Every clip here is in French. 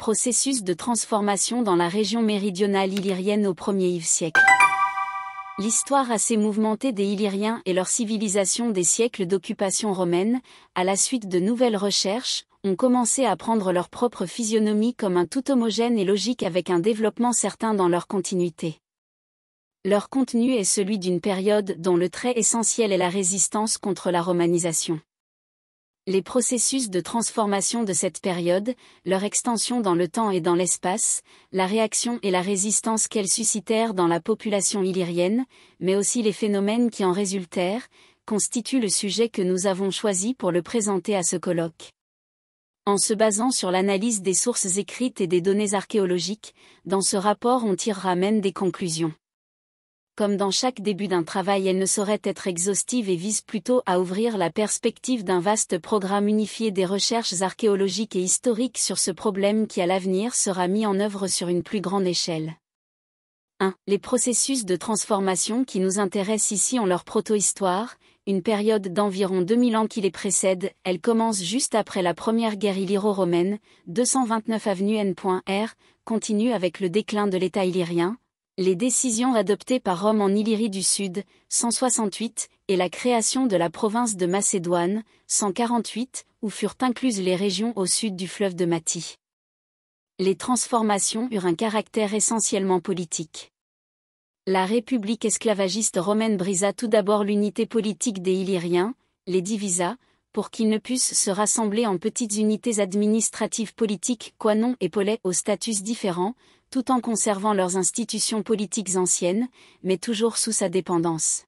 processus de transformation dans la région méridionale illyrienne au 1er siècle. L'histoire assez mouvementée des Illyriens et leur civilisation des siècles d'occupation romaine, à la suite de nouvelles recherches, ont commencé à prendre leur propre physionomie comme un tout homogène et logique avec un développement certain dans leur continuité. Leur contenu est celui d'une période dont le trait essentiel est la résistance contre la romanisation les processus de transformation de cette période, leur extension dans le temps et dans l'espace, la réaction et la résistance qu'elles suscitèrent dans la population illyrienne, mais aussi les phénomènes qui en résultèrent, constituent le sujet que nous avons choisi pour le présenter à ce colloque. En se basant sur l'analyse des sources écrites et des données archéologiques, dans ce rapport on tirera même des conclusions comme dans chaque début d'un travail elle ne saurait être exhaustive et vise plutôt à ouvrir la perspective d'un vaste programme unifié des recherches archéologiques et historiques sur ce problème qui à l'avenir sera mis en œuvre sur une plus grande échelle. 1. Les processus de transformation qui nous intéressent ici ont leur proto-histoire, une période d'environ 2000 ans qui les précède, elle commence juste après la première guerre illyro-romaine, 229 avenue N.R, continue avec le déclin de l'État illyrien, les décisions adoptées par Rome en Illyrie du Sud, 168, et la création de la province de Macédoine, 148, où furent incluses les régions au sud du fleuve de Mati. Les transformations eurent un caractère essentiellement politique. La République esclavagiste romaine brisa tout d'abord l'unité politique des Illyriens, les divisa, pour qu'ils ne puissent se rassembler en petites unités administratives politiques non et polais au statut différent, tout en conservant leurs institutions politiques anciennes, mais toujours sous sa dépendance.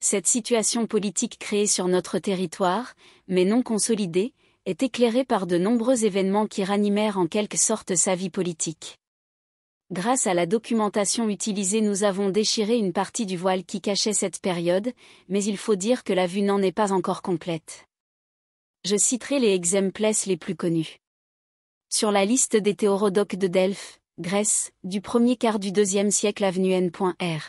Cette situation politique créée sur notre territoire, mais non consolidée, est éclairée par de nombreux événements qui ranimèrent en quelque sorte sa vie politique. Grâce à la documentation utilisée nous avons déchiré une partie du voile qui cachait cette période, mais il faut dire que la vue n'en est pas encore complète. Je citerai les exemples les plus connus. Sur la liste des théorodoques de Delphes, Grèce, du premier quart du deuxième siècle avenue N.R.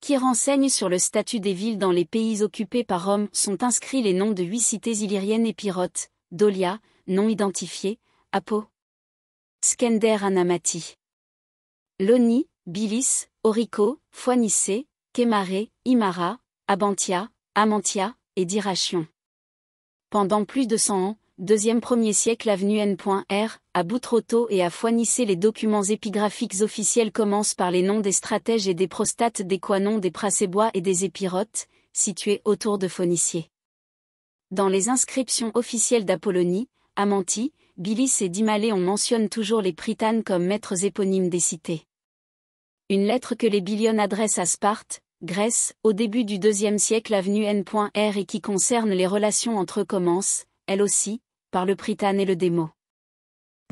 Qui renseigne sur le statut des villes dans les pays occupés par Rome sont inscrits les noms de huit cités illyriennes et Pyrotes, Dolia, non identifié, Apo, Skender Anamati, Loni, Bilis, Orico, Foinissé, Kémaré, Imara, Abantia, Amantia et Dirachion. Pendant plus de 100 ans, deuxième premier siècle avenue N.R, à Boutrotto et à Foinissé les documents épigraphiques officiels commencent par les noms des stratèges et des prostates des quanons des pracébois et des épirotes, situés autour de Phonicier. Dans les inscriptions officielles d'Apollonie, Amanti, Bilis et Dimalé on mentionne toujours les Pritanes comme maîtres éponymes des cités. Une lettre que les Billionnes adressent à Sparte, Grèce, au début du deuxième siècle avenue N.R et qui concerne les relations entre commence, elle aussi, par le pritane et le démo.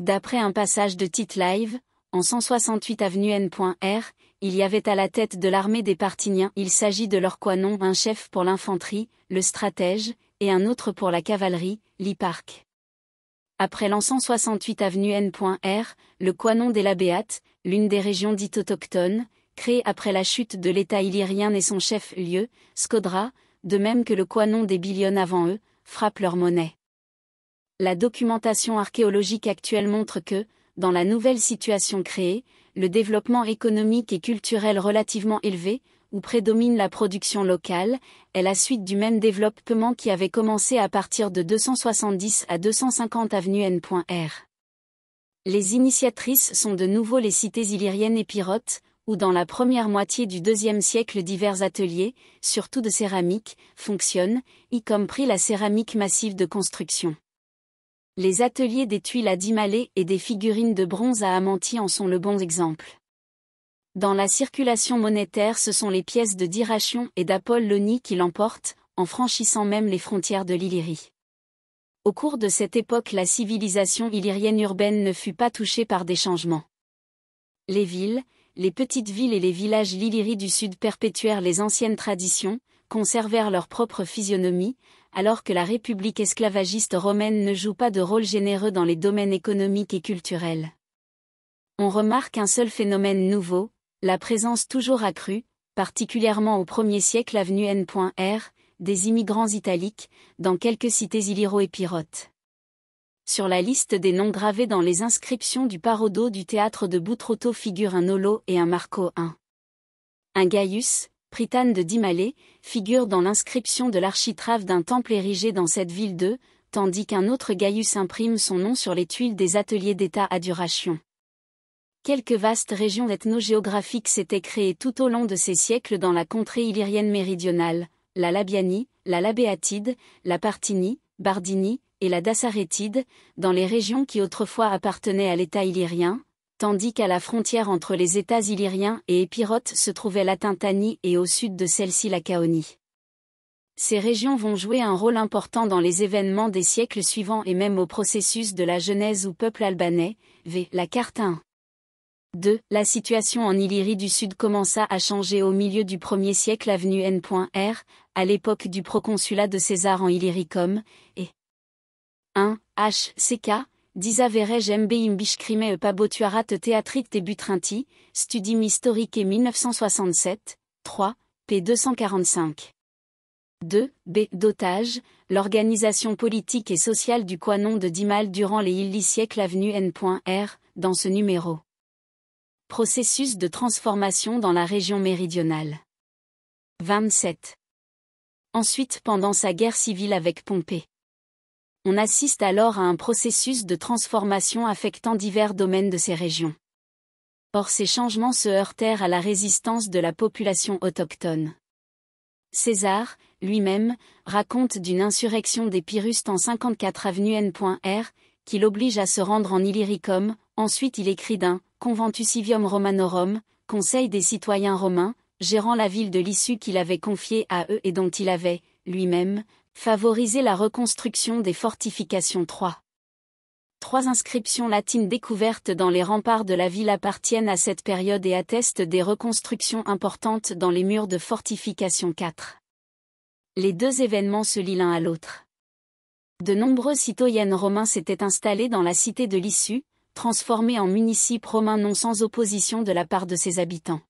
D'après un passage de Tite Live, en 168 avenue N.R, il y avait à la tête de l'armée des Partiniens, il s'agit de leur quanon, un chef pour l'infanterie, le stratège, et un autre pour la cavalerie, l'hyparque. Après l'an 168 avenue N.R, le quanon des Labéates, l'une des régions dites autochtones, créée après la chute de l'État illyrien et son chef lieu, Skodra, de même que le quanon des Billions avant eux, frappe leur monnaie. La documentation archéologique actuelle montre que, dans la nouvelle situation créée, le développement économique et culturel relativement élevé, où prédomine la production locale, est la suite du même développement qui avait commencé à partir de 270 à 250 avenue N.R. Les initiatrices sont de nouveau les cités illyriennes et pyrotes, où dans la première moitié du IIe siècle divers ateliers, surtout de céramique, fonctionnent, y compris la céramique massive de construction. Les ateliers des tuiles à Dimalé et des figurines de bronze à Amanti en sont le bon exemple. Dans la circulation monétaire, ce sont les pièces de Dirachion et d'Apollonie qui l'emportent, en franchissant même les frontières de l'Illyrie. Au cours de cette époque, la civilisation illyrienne urbaine ne fut pas touchée par des changements. Les villes, les petites villes et les villages l'Illyrie du Sud perpétuèrent les anciennes traditions, conservèrent leur propre physionomie, alors que la République esclavagiste romaine ne joue pas de rôle généreux dans les domaines économiques et culturels. On remarque un seul phénomène nouveau, la présence toujours accrue, particulièrement au 1er siècle avenue N.R., des immigrants italiques, dans quelques cités Illyro et Sur la liste des noms gravés dans les inscriptions du parodo du théâtre de Boutroto figurent un Nolo et un Marco I. Un Gaius, pritane de Dimalé, figure dans l'inscription de l'architrave d'un temple érigé dans cette ville de, tandis qu'un autre Gaius imprime son nom sur les tuiles des ateliers d'État à Duration. Quelques vastes régions ethno-géographiques s'étaient créées tout au long de ces siècles dans la contrée illyrienne méridionale, la Labianie, la Labéatide, la Partinie, Bardini et la Dassarétide, dans les régions qui autrefois appartenaient à l'État illyrien, tandis qu'à la frontière entre les États illyriens et épirotes se trouvait la Tintanie et au sud de celle-ci la Caonie. Ces régions vont jouer un rôle important dans les événements des siècles suivants et même au processus de la Genèse ou peuple albanais, v. la carte 1. 2. La situation en Illyrie du Sud commença à changer au milieu du 1er siècle avenue N.R, à l'époque du proconsulat de César en Illyricum, et 1. H disa verej mbim bishkrime e pabotuarat e teatrit te butrinti, studium historique 1967, e 3, p 245. 2. B. D'otage, l'organisation politique et sociale du Quanon de Dimal durant les illi siècles avenue N.R, dans ce numéro. Processus de transformation dans la région méridionale. 27. Ensuite pendant sa guerre civile avec Pompée on assiste alors à un processus de transformation affectant divers domaines de ces régions. Or ces changements se heurtèrent à la résistance de la population autochtone. César, lui-même, raconte d'une insurrection des pyrustes en 54 avenue N.R, qui l'oblige à se rendre en Illyricum, ensuite il écrit d'un « Conventusivium Romanorum », conseil des citoyens romains, gérant la ville de l'issue qu'il avait confiée à eux et dont il avait, lui-même, Favoriser la reconstruction des fortifications 3. Trois inscriptions latines découvertes dans les remparts de la ville appartiennent à cette période et attestent des reconstructions importantes dans les murs de fortification 4. Les deux événements se lient l'un à l'autre. De nombreux citoyennes romains s'étaient installés dans la cité de l'issue, transformée en municipe romain non sans opposition de la part de ses habitants.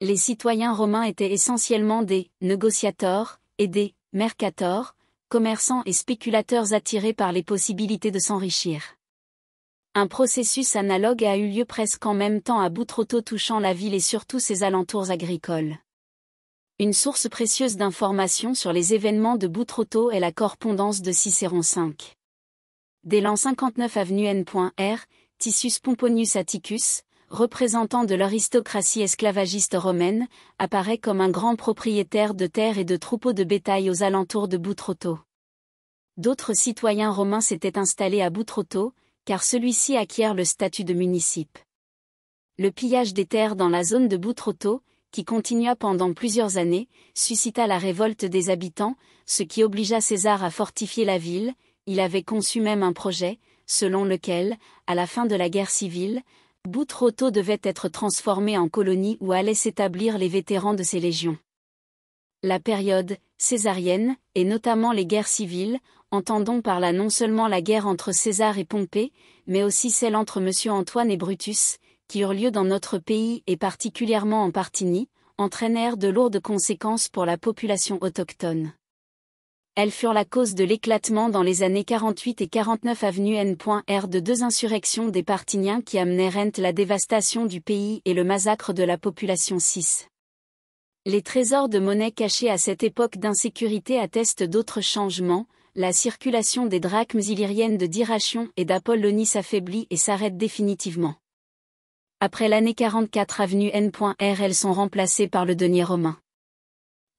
Les citoyens romains étaient essentiellement des négociateurs et des Mercator, commerçants et spéculateurs attirés par les possibilités de s'enrichir. Un processus analogue a eu lieu presque en même temps à Boutroto touchant la ville et surtout ses alentours agricoles. Une source précieuse d'informations sur les événements de Boutroto est la correspondance de Cicéron V. Dès l'an 59 avenue N.R, Tissus Pomponius Atticus, représentant de l'aristocratie esclavagiste romaine, apparaît comme un grand propriétaire de terres et de troupeaux de bétail aux alentours de Boutrotto. D'autres citoyens romains s'étaient installés à Boutrotto, car celui-ci acquiert le statut de municipe. Le pillage des terres dans la zone de Boutrotto, qui continua pendant plusieurs années, suscita la révolte des habitants, ce qui obligea César à fortifier la ville, il avait conçu même un projet, selon lequel, à la fin de la guerre civile, Boutroto devait être transformé en colonie où allaient s'établir les vétérans de ces légions. La période césarienne, et notamment les guerres civiles, entendons par là non seulement la guerre entre César et Pompée, mais aussi celle entre M. Antoine et Brutus, qui eurent lieu dans notre pays et particulièrement en Partigny, entraînèrent de lourdes conséquences pour la population autochtone elles furent la cause de l'éclatement dans les années 48 et 49 avenue N.R de deux insurrections des Partiniens qui amenèrent Rent la dévastation du pays et le massacre de la population 6. Les trésors de monnaie cachés à cette époque d'insécurité attestent d'autres changements, la circulation des drachmes illyriennes de Dirachion et d'Apollonie s'affaiblit et s'arrête définitivement. Après l'année 44 avenue N.R elles sont remplacées par le denier romain.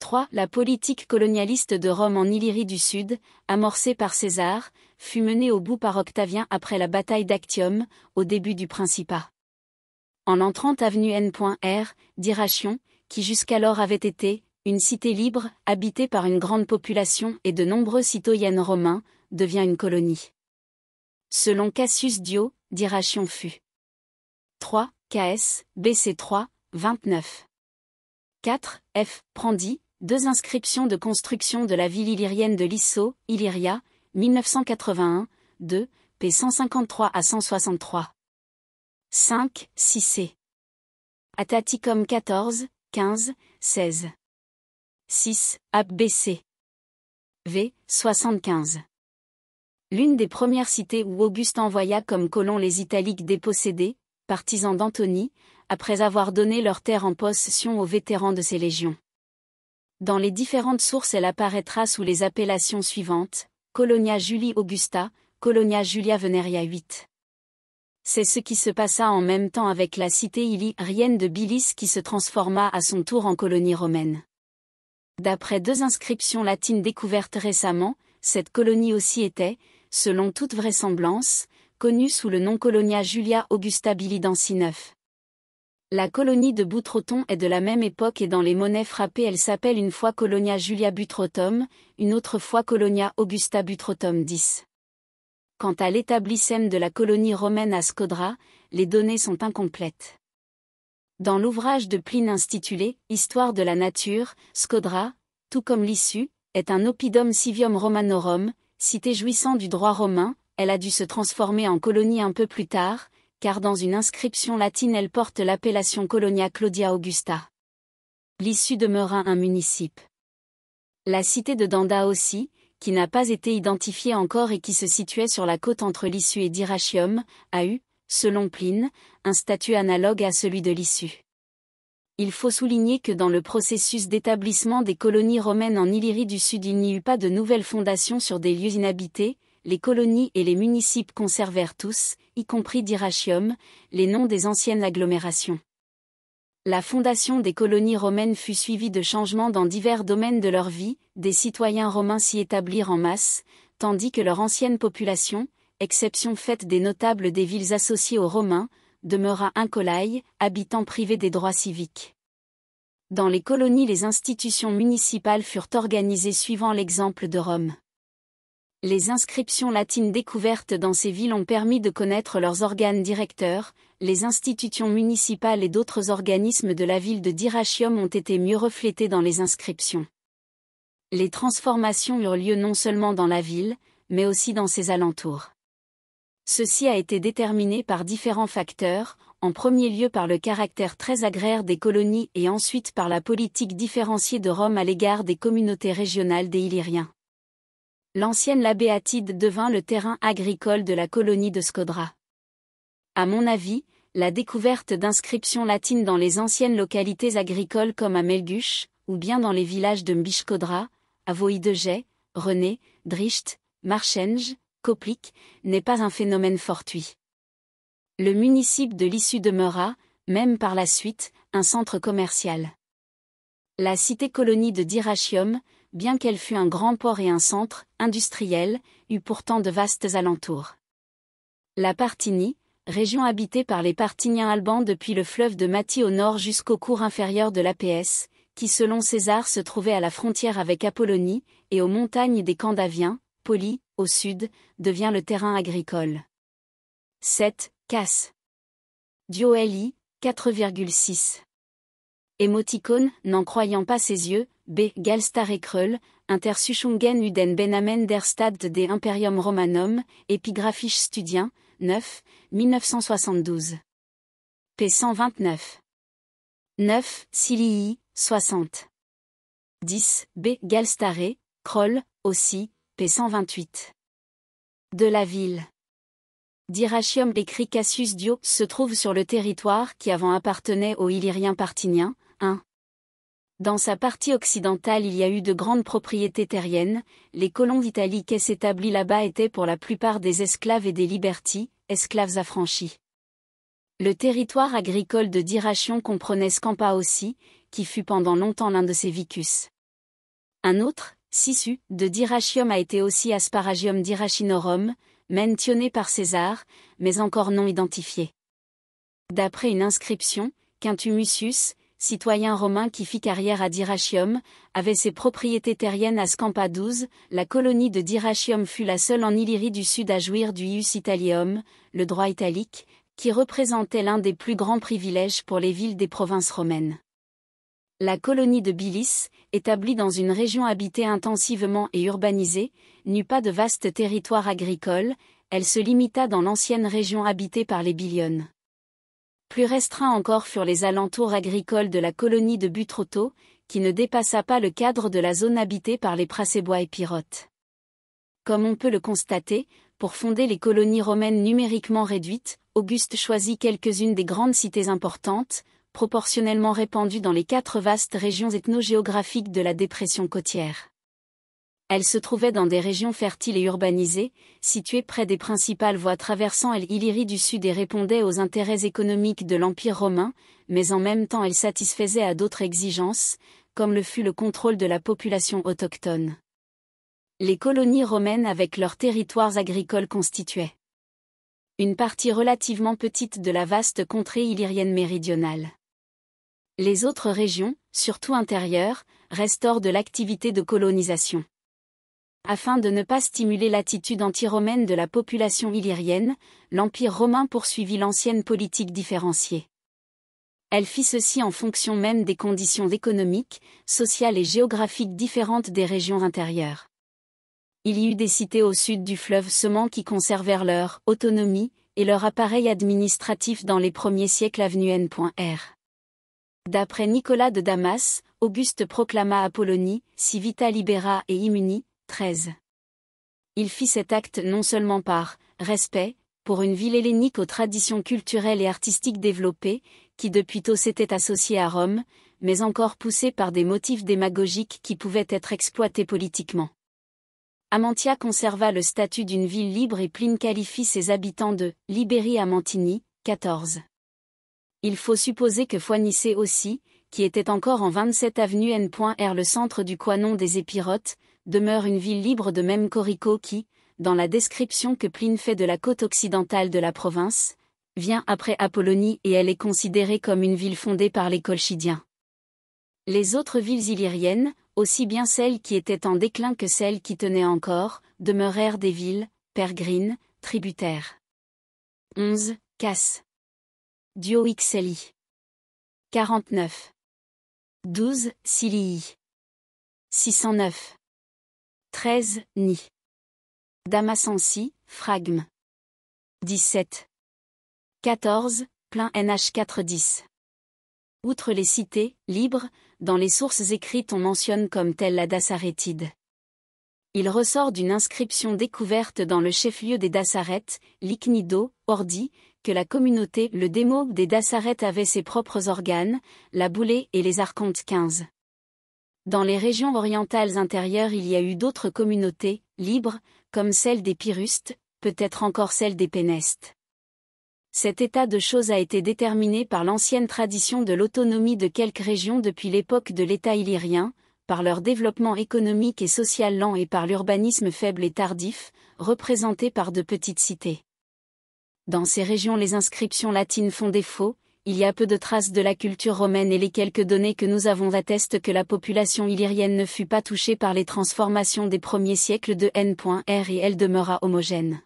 3. La politique colonialiste de Rome en Illyrie du Sud, amorcée par César, fut menée au bout par Octavien après la bataille d'Actium, au début du Principat. En entrant avenue N.R, Diration, qui jusqu'alors avait été, une cité libre, habitée par une grande population et de nombreux citoyennes romains, devient une colonie. Selon Cassius Dio, Diration fut. 3. KS, BC3, 29. 4. F. Deux inscriptions de construction de la ville illyrienne de Lisso, Illyria, 1981, 2, p. 153 à 163. 5, 6c. Ataticum 14, 15, 16. 6, ABC. V, 75. L'une des premières cités où Auguste envoya comme colons les Italiques dépossédés, partisans d'Antony, après avoir donné leur terre en possession aux vétérans de ses légions. Dans les différentes sources, elle apparaîtra sous les appellations suivantes Colonia Julia Augusta, Colonia Julia Veneria VIII. C'est ce qui se passa en même temps avec la cité illyrienne de Bilis qui se transforma à son tour en colonie romaine. D'après deux inscriptions latines découvertes récemment, cette colonie aussi était, selon toute vraisemblance, connue sous le nom Colonia Julia Augusta Bilidens IX. La colonie de Boutroton est de la même époque et dans les monnaies frappées elle s'appelle une fois Colonia Julia Butrotum, une autre fois Colonia Augusta Butrotum X. Quant à l'établissement de la colonie romaine à Scodra, les données sont incomplètes. Dans l'ouvrage de Pline intitulé « Histoire de la nature », Scodra, tout comme l'issue, est un oppidum civium romanorum, cité jouissant du droit romain, elle a dû se transformer en colonie un peu plus tard, car dans une inscription latine elle porte l'appellation Colonia Claudia Augusta. L'issue demeura un municipe. La cité de Danda aussi, qui n'a pas été identifiée encore et qui se situait sur la côte entre l'issue et Dyrrachium, a eu, selon Pline, un statut analogue à celui de l'issue. Il faut souligner que dans le processus d'établissement des colonies romaines en Illyrie du Sud il n'y eut pas de nouvelles fondations sur des lieux inhabités, les colonies et les municipes conservèrent tous, y compris d'Irachium, les noms des anciennes agglomérations. La fondation des colonies romaines fut suivie de changements dans divers domaines de leur vie, des citoyens romains s'y établirent en masse, tandis que leur ancienne population, exception faite des notables des villes associées aux Romains, demeura incolaille, habitant privé des droits civiques. Dans les colonies les institutions municipales furent organisées suivant l'exemple de Rome. Les inscriptions latines découvertes dans ces villes ont permis de connaître leurs organes directeurs, les institutions municipales et d'autres organismes de la ville de dirachium ont été mieux reflétés dans les inscriptions. Les transformations eurent lieu non seulement dans la ville, mais aussi dans ses alentours. Ceci a été déterminé par différents facteurs, en premier lieu par le caractère très agraire des colonies et ensuite par la politique différenciée de Rome à l'égard des communautés régionales des Illyriens. L'ancienne labéatide devint le terrain agricole de la colonie de Skodra. À mon avis, la découverte d'inscriptions latines dans les anciennes localités agricoles comme à Melguche, ou bien dans les villages de Mbishkodra, Voïdegé, René, Dricht, Marchenge, Koplik, n'est pas un phénomène fortuit. Le municipe de l'issue demeura, même par la suite, un centre commercial. La cité-colonie de Dirachium, bien qu'elle fût un grand port et un centre, industriel, eut pourtant de vastes alentours. La Partigny, région habitée par les Partiniens albans depuis le fleuve de Mati au nord jusqu'au cours inférieur de l'APS, qui selon César se trouvait à la frontière avec Apollonie, et aux montagnes des Candaviens, Poli, au sud, devient le terrain agricole. 7. Casse. Dioeli, 4,6. Émoticône, n'en croyant pas ses yeux, B. galstare et Inter Suchungen Uden Benamen der Stadt des Imperium Romanum, Epigraphisch Studien, 9, 1972. p. 129. 9, Silii, 60. 10, B. Galstare, Kroll, aussi, p. 128. De la ville. Dirachium écrit Cassius Dio se trouve sur le territoire qui avant appartenait aux Illyriens partiniens, 1. Dans sa partie occidentale il y a eu de grandes propriétés terriennes, les colons d'Italie qu'est s'établit là-bas étaient pour la plupart des esclaves et des libertis, esclaves affranchis. Le territoire agricole de Dirachion comprenait Scampa aussi, qui fut pendant longtemps l'un de ses vicus. Un autre, Sissu, de Dirachium a été aussi Asparagium Dirachinorum, mentionné par César, mais encore non identifié. D'après une inscription, Quintumusius, citoyen romain qui fit carrière à Dirachium, avait ses propriétés terriennes à Scampa 12, la colonie de Dirachium fut la seule en Illyrie du Sud à jouir du ius italium, le droit italique, qui représentait l'un des plus grands privilèges pour les villes des provinces romaines. La colonie de Bilis, établie dans une région habitée intensivement et urbanisée, n'eut pas de vaste territoire agricole, elle se limita dans l'ancienne région habitée par les Biliones plus restreints encore furent les alentours agricoles de la colonie de Butroto, qui ne dépassa pas le cadre de la zone habitée par les Prasébois et Pyrotes. Comme on peut le constater, pour fonder les colonies romaines numériquement réduites, Auguste choisit quelques-unes des grandes cités importantes, proportionnellement répandues dans les quatre vastes régions ethnogéographiques de la dépression côtière. Elle se trouvait dans des régions fertiles et urbanisées, situées près des principales voies traversant l'Illyrie du Sud et répondait aux intérêts économiques de l'Empire romain, mais en même temps elle satisfaisait à d'autres exigences, comme le fut le contrôle de la population autochtone. Les colonies romaines avec leurs territoires agricoles constituaient une partie relativement petite de la vaste contrée illyrienne méridionale. Les autres régions, surtout intérieures, restent de l'activité de colonisation. Afin de ne pas stimuler l'attitude anti-romaine de la population illyrienne, l'Empire romain poursuivit l'ancienne politique différenciée. Elle fit ceci en fonction même des conditions économiques, sociales et géographiques différentes des régions intérieures. Il y eut des cités au sud du fleuve Seman qui conservèrent leur autonomie et leur appareil administratif dans les premiers siècles avenue N.R. D'après Nicolas de Damas, Auguste proclama Apollonie, Civita Libera et Immuni, 13. Il fit cet acte non seulement par respect pour une ville hellénique aux traditions culturelles et artistiques développées, qui depuis tôt s'était associée à Rome, mais encore poussée par des motifs démagogiques qui pouvaient être exploités politiquement. Amantia conserva le statut d'une ville libre et Pline qualifie ses habitants de Libéri Amantini, 14. Il faut supposer que Foinicé aussi, qui était encore en 27 avenue N.R. le centre du Quanon des Épirotes, demeure une ville libre de même Corico qui, dans la description que Pline fait de la côte occidentale de la province, vient après Apollonie et elle est considérée comme une ville fondée par les Colchidiens. Les autres villes illyriennes, aussi bien celles qui étaient en déclin que celles qui tenaient encore, demeurèrent des villes, pergrines, tributaires. 11. Casse. Ixeli. 49. 12. Silii. 609. 13, Ni. Damasensi, Fragme. 17. 14, plein NH410. Outre les cités, libres, dans les sources écrites on mentionne comme telle la Dassaretide. Il ressort d'une inscription découverte dans le chef-lieu des Dasarètes, Lignido, Ordi, que la communauté, le démo des Dassarètes avait ses propres organes, la boulée et les archontes 15. Dans les régions orientales intérieures il y a eu d'autres communautés, libres, comme celle des Pyrustes, peut-être encore celle des Pénestes. Cet état de choses a été déterminé par l'ancienne tradition de l'autonomie de quelques régions depuis l'époque de l'État illyrien, par leur développement économique et social lent et par l'urbanisme faible et tardif, représenté par de petites cités. Dans ces régions les inscriptions latines font défaut, il y a peu de traces de la culture romaine et les quelques données que nous avons attestent que la population illyrienne ne fut pas touchée par les transformations des premiers siècles de N.R et elle demeura homogène.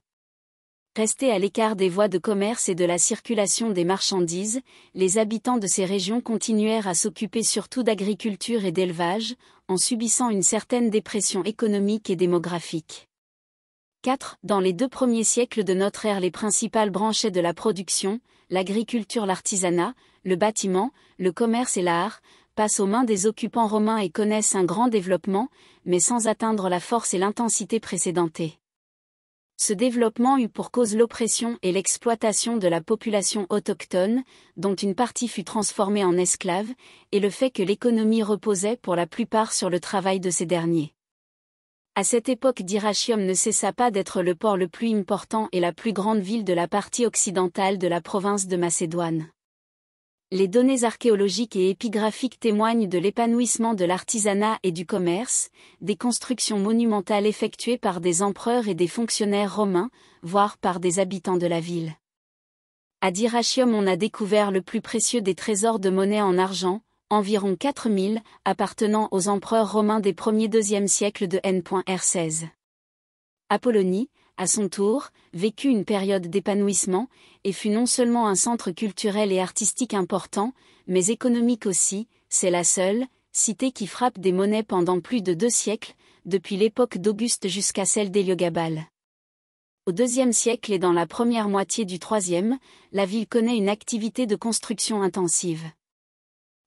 Restés à l'écart des voies de commerce et de la circulation des marchandises, les habitants de ces régions continuèrent à s'occuper surtout d'agriculture et d'élevage, en subissant une certaine dépression économique et démographique. 4. Dans les deux premiers siècles de notre ère les principales branches de la production, l'agriculture, l'artisanat, le bâtiment, le commerce et l'art, passent aux mains des occupants romains et connaissent un grand développement, mais sans atteindre la force et l'intensité précédentes. Ce développement eut pour cause l'oppression et l'exploitation de la population autochtone, dont une partie fut transformée en esclaves, et le fait que l'économie reposait pour la plupart sur le travail de ces derniers. À cette époque Dyrrhachium ne cessa pas d'être le port le plus important et la plus grande ville de la partie occidentale de la province de Macédoine. Les données archéologiques et épigraphiques témoignent de l'épanouissement de l'artisanat et du commerce, des constructions monumentales effectuées par des empereurs et des fonctionnaires romains, voire par des habitants de la ville. À Dyrrhachium on a découvert le plus précieux des trésors de monnaie en argent, environ 4000, appartenant aux empereurs romains des 1er-2e siècles de N.R16. Apollonie, à son tour, vécut une période d'épanouissement, et fut non seulement un centre culturel et artistique important, mais économique aussi, c'est la seule, cité qui frappe des monnaies pendant plus de deux siècles, depuis l'époque d'Auguste jusqu'à celle d'Héliogabale. Au deuxième siècle et dans la première moitié du troisième, la ville connaît une activité de construction intensive.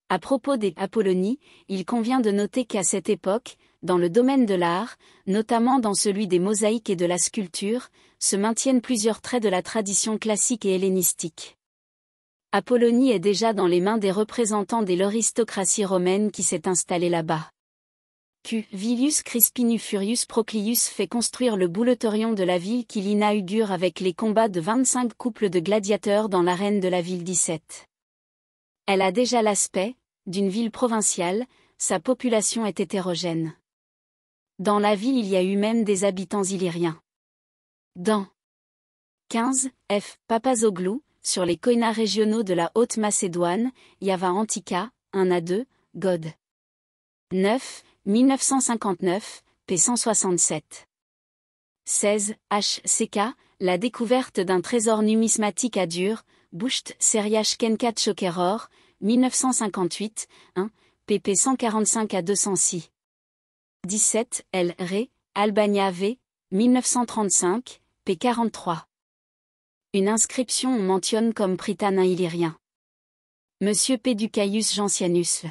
À propos des Apollonies, il convient de noter qu'à cette époque, dans le domaine de l'art, notamment dans celui des mosaïques et de la sculpture, se maintiennent plusieurs traits de la tradition classique et hellénistique. Apollonie est déjà dans les mains des représentants de l'aristocratie romaine qui s'est installée là-bas. Q. Vilius Crispinus Furius Proclius fait construire le bouletorion de la ville qu'il inaugure avec les combats de 25 couples de gladiateurs dans l'arène de la ville 17. Elle a déjà l'aspect d'une ville provinciale, sa population est hétérogène. Dans la ville il y a eu même des habitants illyriens. Dans 15 F. Papazoglou, sur les koinas régionaux de la Haute-Macédoine, Yava Antica, 1 à 2, God. 9, 1959, P167. 16, HCK, la découverte d'un trésor numismatique à Dur, Bucht SERIACH Kenkat 1958, 1, pp 145 à 206. 17, L. Ré, Albania V, 1935, p 43. Une inscription on mentionne comme un illyrien. Monsieur P. Ducaius Gentianus.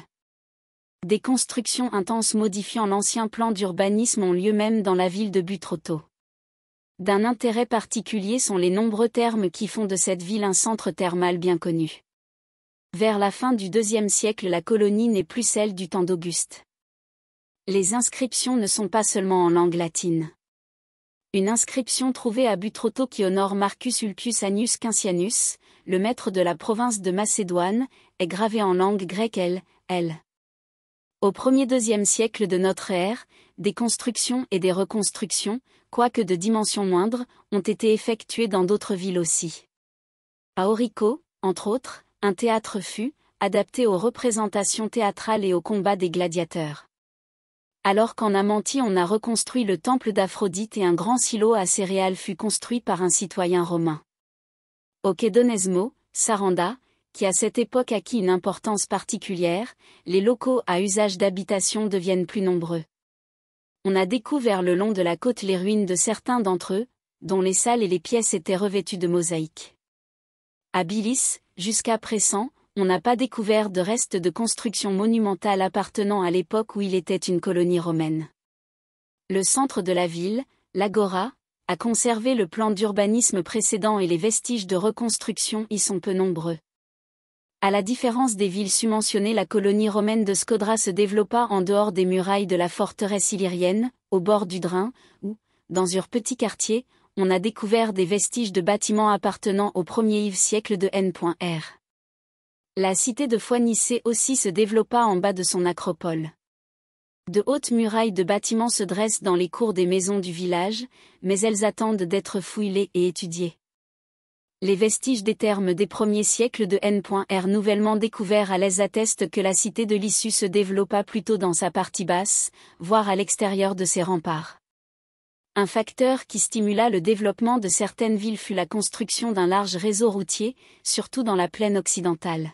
Des constructions intenses modifiant l'ancien plan d'urbanisme ont lieu même dans la ville de Butroto. D'un intérêt particulier sont les nombreux termes qui font de cette ville un centre thermal bien connu. Vers la fin du IIe siècle la colonie n'est plus celle du temps d'Auguste. Les inscriptions ne sont pas seulement en langue latine. Une inscription trouvée à Butroto qui honore Marcus Ulcus Annius Quincianus, le maître de la province de Macédoine, est gravée en langue grecque L. L. Au 1er siècle de notre ère, des constructions et des reconstructions, quoique de dimensions moindres, ont été effectuées dans d'autres villes aussi. À Orico, entre autres, un théâtre fut, adapté aux représentations théâtrales et aux combats des gladiateurs. Alors qu'en Amantie on a reconstruit le temple d'Aphrodite et un grand silo à céréales fut construit par un citoyen romain. Au Quedonesmo, Saranda, qui à cette époque acquit une importance particulière, les locaux à usage d'habitation deviennent plus nombreux on a découvert le long de la côte les ruines de certains d'entre eux, dont les salles et les pièces étaient revêtues de mosaïques. À Bilis, jusqu'à présent, on n'a pas découvert de restes de construction monumentale appartenant à l'époque où il était une colonie romaine. Le centre de la ville, l'Agora, a conservé le plan d'urbanisme précédent et les vestiges de reconstruction y sont peu nombreux. À la différence des villes subventionnées, la colonie romaine de Scodra se développa en dehors des murailles de la forteresse illyrienne, au bord du Drin, où, dans un petit quartier, on a découvert des vestiges de bâtiments appartenant au premier siècle de N.R. La cité de Foinissé aussi se développa en bas de son acropole. De hautes murailles de bâtiments se dressent dans les cours des maisons du village, mais elles attendent d'être fouillées et étudiées. Les vestiges des termes des premiers siècles de N.R nouvellement découverts à l'Aise attestent que la cité de l'issue se développa plutôt dans sa partie basse, voire à l'extérieur de ses remparts. Un facteur qui stimula le développement de certaines villes fut la construction d'un large réseau routier, surtout dans la plaine occidentale.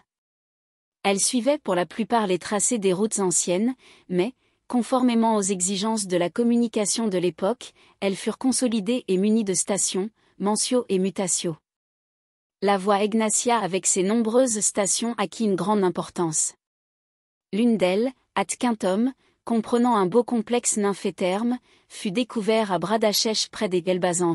Elle suivait pour la plupart les tracés des routes anciennes, mais, conformément aux exigences de la communication de l'époque, elles furent consolidées et munies de stations, mentiaux et mutatio la voie Egnatia avec ses nombreuses stations acquit une grande importance. L'une d'elles, Quintum, comprenant un beau complexe nymphéterme, fut découvert à Bradachèche près des Gelbas en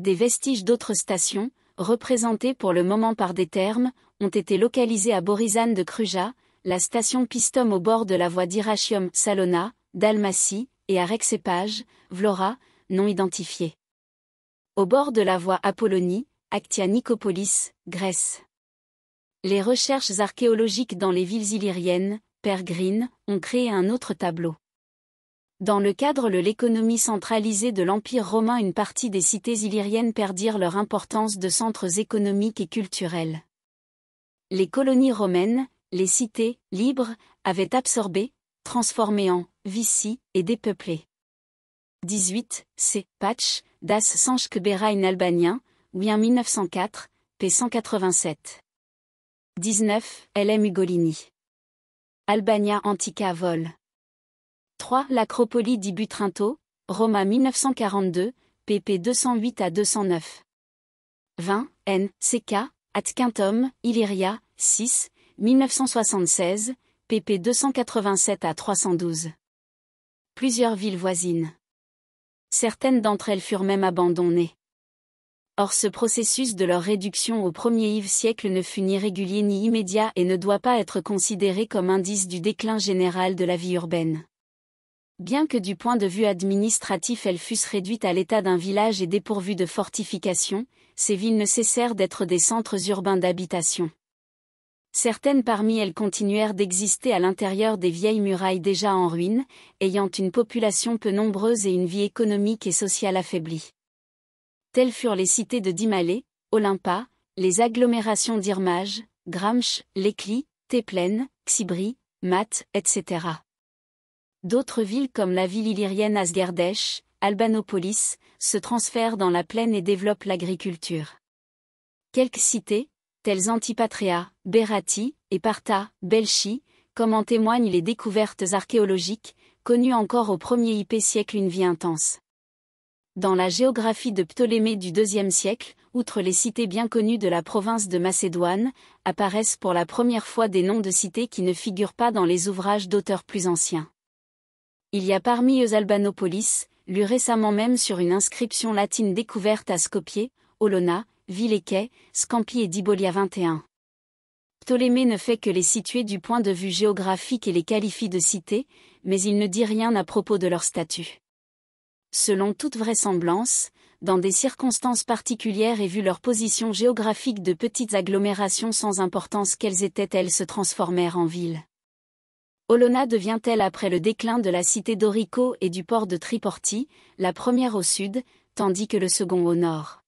Des vestiges d'autres stations, représentées pour le moment par des thermes, ont été localisés à Borizane de Cruja, la station Pistum au bord de la voie d'Irachium Salona, dalmatie, et à Rexépage, Vlora, non identifiée. Au bord de la voie Apollonie, Actia Nicopolis, Grèce. Les recherches archéologiques dans les villes illyriennes, Green, ont créé un autre tableau. Dans le cadre de l'économie centralisée de l'Empire romain, une partie des cités illyriennes perdirent leur importance de centres économiques et culturels. Les colonies romaines, les cités, libres, avaient absorbé, transformé en vici et dépeuplé. 18. C. Patch, das Sanskbera albanien, Wien 1904, p. 187. 19. LM Ugolini. Albania Antica Vol. 3. L'Acropoli di Butrinto, Roma 1942, pp 208 à 209. 20. N. C.K., K. Quintum, Illyria, 6, 1976, pp 287 à 312. Plusieurs villes voisines. Certaines d'entre elles furent même abandonnées. Or ce processus de leur réduction au premier siècle ne fut ni régulier ni immédiat et ne doit pas être considéré comme indice du déclin général de la vie urbaine. Bien que du point de vue administratif elles fussent réduites à l'état d'un village et dépourvues de fortifications, ces villes ne cessèrent d'être des centres urbains d'habitation. Certaines parmi elles continuèrent d'exister à l'intérieur des vieilles murailles déjà en ruine, ayant une population peu nombreuse et une vie économique et sociale affaiblie. Telles furent les cités de Dimalé, Olympa, les agglomérations d'Irmage, Gramsch, Lécli, Téplène, Xibri, Mat, etc. D'autres villes comme la ville illyrienne Asgardèche, Albanopolis, se transfèrent dans la plaine et développent l'agriculture. Quelques cités, telles Antipatria, Berati, et Parta, Belchi, comme en témoignent les découvertes archéologiques, connues encore au 1er IP siècle une vie intense. Dans la géographie de Ptolémée du IIe siècle, outre les cités bien connues de la province de Macédoine, apparaissent pour la première fois des noms de cités qui ne figurent pas dans les ouvrages d'auteurs plus anciens. Il y a parmi eux Albanopolis, lu récemment même sur une inscription latine découverte à Skopje, Olona, Villequet, Scampi et Dibolia 21. Ptolémée ne fait que les situer du point de vue géographique et les qualifie de cités, mais il ne dit rien à propos de leur statut selon toute vraisemblance, dans des circonstances particulières et vu leur position géographique de petites agglomérations sans importance qu'elles étaient elles se transformèrent en villes. Olona devient-elle après le déclin de la cité d'Orico et du port de Triporti, la première au sud, tandis que le second au nord.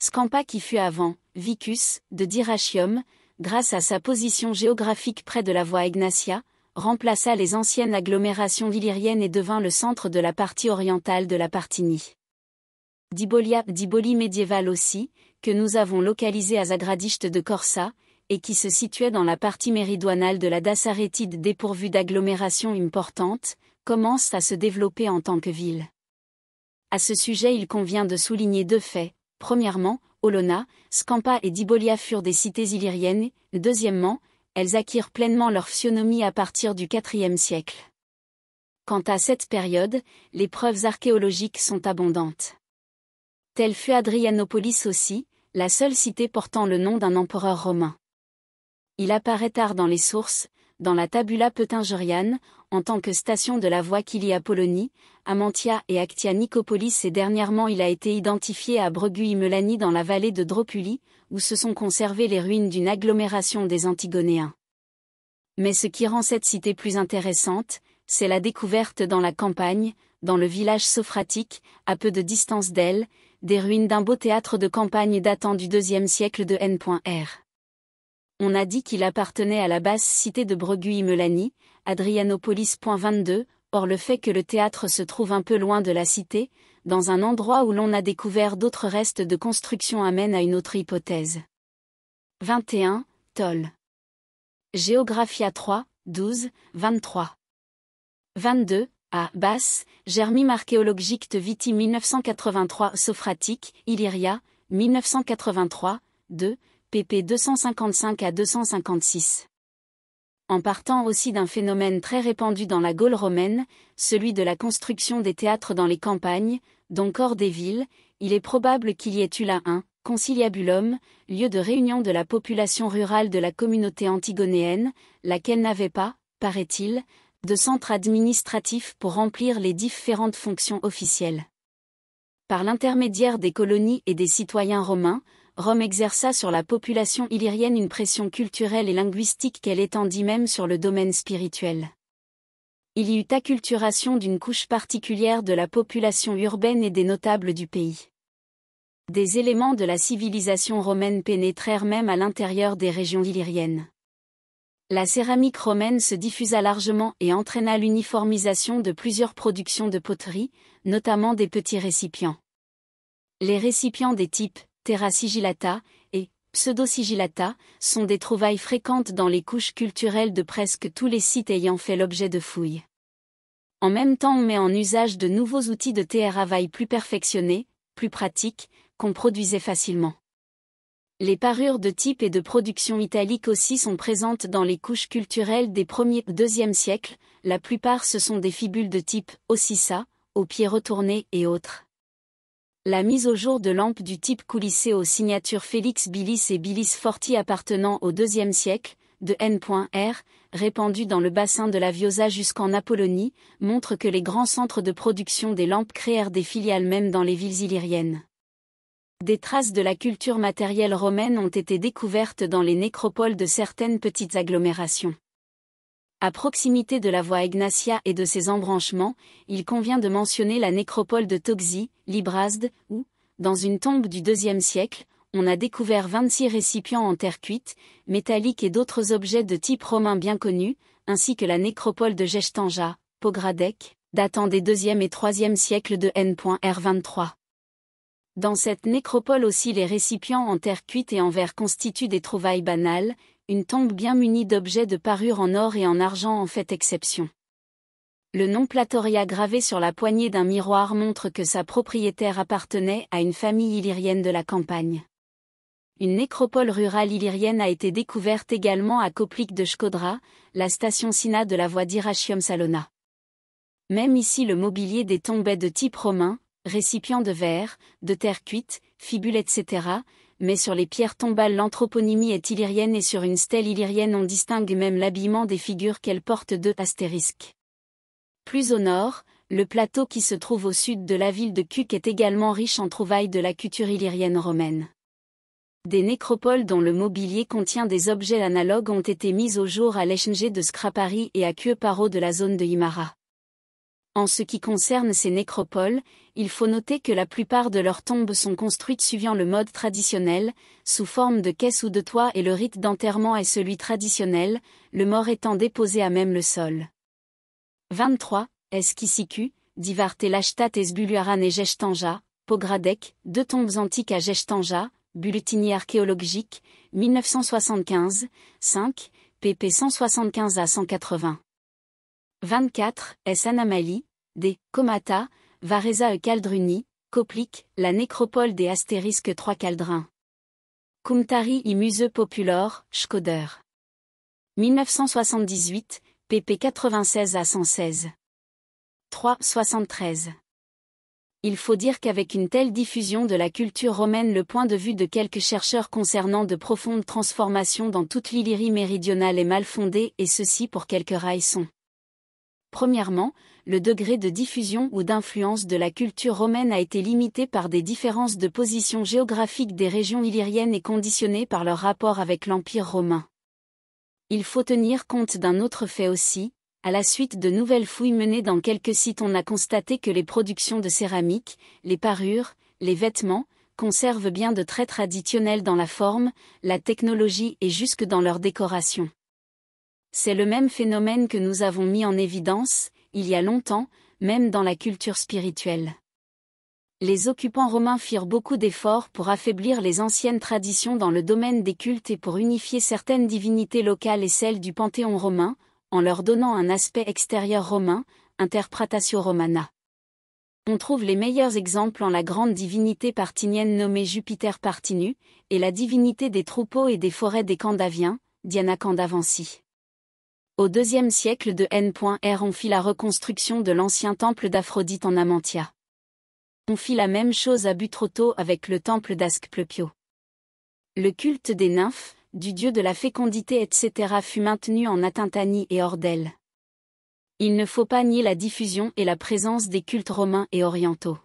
Scampa qui fut avant, Vicus, de Dirachium, grâce à sa position géographique près de la voie Ignatia, remplaça les anciennes agglomérations illyriennes et devint le centre de la partie orientale de la Partynie. Dibolia, Diboli médiévale aussi, que nous avons localisé à Zagradiste de Corsa, et qui se situait dans la partie méridionale de la Dassarétide dépourvue d'agglomérations importantes, commence à se développer en tant que ville. À ce sujet il convient de souligner deux faits. Premièrement, Olona, Scampa et Dibolia furent des cités illyriennes, deuxièmement, elles acquirent pleinement leur physionomie à partir du IVe siècle. Quant à cette période, les preuves archéologiques sont abondantes. Telle fut Adrianopolis aussi, la seule cité portant le nom d'un empereur romain. Il apparaît tard dans les sources, dans la Tabula Peutingeriane, en tant que station de la voie Kili Apollonie, Amantia et Actia Nicopolis et dernièrement il a été identifié à breguy melani dans la vallée de Dropuli, où se sont conservées les ruines d'une agglomération des Antigonéens. Mais ce qui rend cette cité plus intéressante, c'est la découverte dans la campagne, dans le village sophratique, à peu de distance d'elle, des ruines d'un beau théâtre de campagne datant du IIe siècle de N.R. On a dit qu'il appartenait à la basse cité de breguy melani Adrianopolis.22, or le fait que le théâtre se trouve un peu loin de la cité, dans un endroit où l'on a découvert d'autres restes de construction amène à une autre hypothèse. 21. Toll. Géographia 3, 12, 23. 22. À Basse, Germime archéologique Viti 1983 Sophratique, Illyria, 1983, 2, pp 255 à 256 en partant aussi d'un phénomène très répandu dans la Gaule romaine, celui de la construction des théâtres dans les campagnes, dont hors des villes, il est probable qu'il y ait eu là un conciliabulum, lieu de réunion de la population rurale de la communauté antigonéenne, laquelle n'avait pas, paraît-il, de centre administratif pour remplir les différentes fonctions officielles. Par l'intermédiaire des colonies et des citoyens romains, Rome exerça sur la population illyrienne une pression culturelle et linguistique qu'elle étendit même sur le domaine spirituel. Il y eut acculturation d'une couche particulière de la population urbaine et des notables du pays. Des éléments de la civilisation romaine pénétrèrent même à l'intérieur des régions illyriennes. La céramique romaine se diffusa largement et entraîna l'uniformisation de plusieurs productions de poterie, notamment des petits récipients. Les récipients des types Terra sigillata et pseudo sigillata sont des trouvailles fréquentes dans les couches culturelles de presque tous les sites ayant fait l'objet de fouilles. En même temps, on met en usage de nouveaux outils de théravail plus perfectionnés, plus pratiques, qu'on produisait facilement. Les parures de type et de production italique aussi sont présentes dans les couches culturelles des 1er et 2e siècles, la plupart ce sont des fibules de type ossissa, aux pieds retournés et autres. La mise au jour de lampes du type coulissé aux signatures Félix Bilis et Bilis Forti appartenant au IIe siècle, de N.R, répandues dans le bassin de la Viosa jusqu'en Apollonie, montre que les grands centres de production des lampes créèrent des filiales même dans les villes illyriennes. Des traces de la culture matérielle romaine ont été découvertes dans les nécropoles de certaines petites agglomérations. À proximité de la voie Ignatia et de ses embranchements, il convient de mentionner la nécropole de Toxi, Librazde, où, dans une tombe du IIe siècle, on a découvert 26 récipients en terre cuite, métalliques et d'autres objets de type romain bien connus, ainsi que la nécropole de Gechtanja, Pogradec, datant des IIe et IIIe siècles de N.R23. Dans cette nécropole aussi les récipients en terre cuite et en verre constituent des trouvailles banales, une tombe bien munie d'objets de parure en or et en argent en fait exception. Le nom Platoria gravé sur la poignée d'un miroir montre que sa propriétaire appartenait à une famille illyrienne de la campagne. Une nécropole rurale illyrienne a été découverte également à Koplik de Shkodra, la station Sina de la voie d'Irachium Salona. Même ici le mobilier des tombes est de type romain, récipient de verre, de terre cuite, fibules etc., mais sur les pierres tombales l'anthroponymie est illyrienne et sur une stèle illyrienne on distingue même l'habillement des figures qu'elle porte de astérisques. Plus au nord, le plateau qui se trouve au sud de la ville de Cuc est également riche en trouvailles de la culture illyrienne romaine. Des nécropoles dont le mobilier contient des objets analogues ont été mises au jour à l'échange de Scrapari et à Cueparo de la zone de Himara. En ce qui concerne ces nécropoles, il faut noter que la plupart de leurs tombes sont construites suivant le mode traditionnel, sous forme de caisse ou de toit et le rite d'enterrement est celui traditionnel, le mort étant déposé à même le sol. 23. Eskisiku, Divarte Lashtat Esbuluaran et Jechtanja, Pogradec, deux tombes antiques à jechtanja Bulletini archéologique, 1975, 5, pp 175 à 180. 24, S. Anamali, D. Komata, Vareza e Caldruni, Coplic, la nécropole des astérisques 3 Caldrin. Kumtari i Museu Populor, Schkoder. 1978, pp 96 à 116. 3, 73. Il faut dire qu'avec une telle diffusion de la culture romaine le point de vue de quelques chercheurs concernant de profondes transformations dans toute l'Illyrie méridionale est mal fondé et ceci pour quelques raisons. Premièrement, le degré de diffusion ou d'influence de la culture romaine a été limité par des différences de position géographique des régions illyriennes et conditionné par leur rapport avec l'Empire romain. Il faut tenir compte d'un autre fait aussi, à la suite de nouvelles fouilles menées dans quelques sites on a constaté que les productions de céramique, les parures, les vêtements, conservent bien de traits traditionnels dans la forme, la technologie et jusque dans leur décoration. C'est le même phénomène que nous avons mis en évidence, il y a longtemps, même dans la culture spirituelle. Les occupants romains firent beaucoup d'efforts pour affaiblir les anciennes traditions dans le domaine des cultes et pour unifier certaines divinités locales et celles du panthéon romain, en leur donnant un aspect extérieur romain, interpretatio romana. On trouve les meilleurs exemples en la grande divinité partinienne nommée Jupiter Partinu, et la divinité des troupeaux et des forêts des Candaviens, Diana Candavanci. Au IIe siècle de N.R on fit la reconstruction de l'ancien temple d'Aphrodite en Amantia. On fit la même chose à Butroto avec le temple d'Ascplepio. Le culte des nymphes, du dieu de la fécondité etc. fut maintenu en Atintanie et hors d'elle. Il ne faut pas nier la diffusion et la présence des cultes romains et orientaux.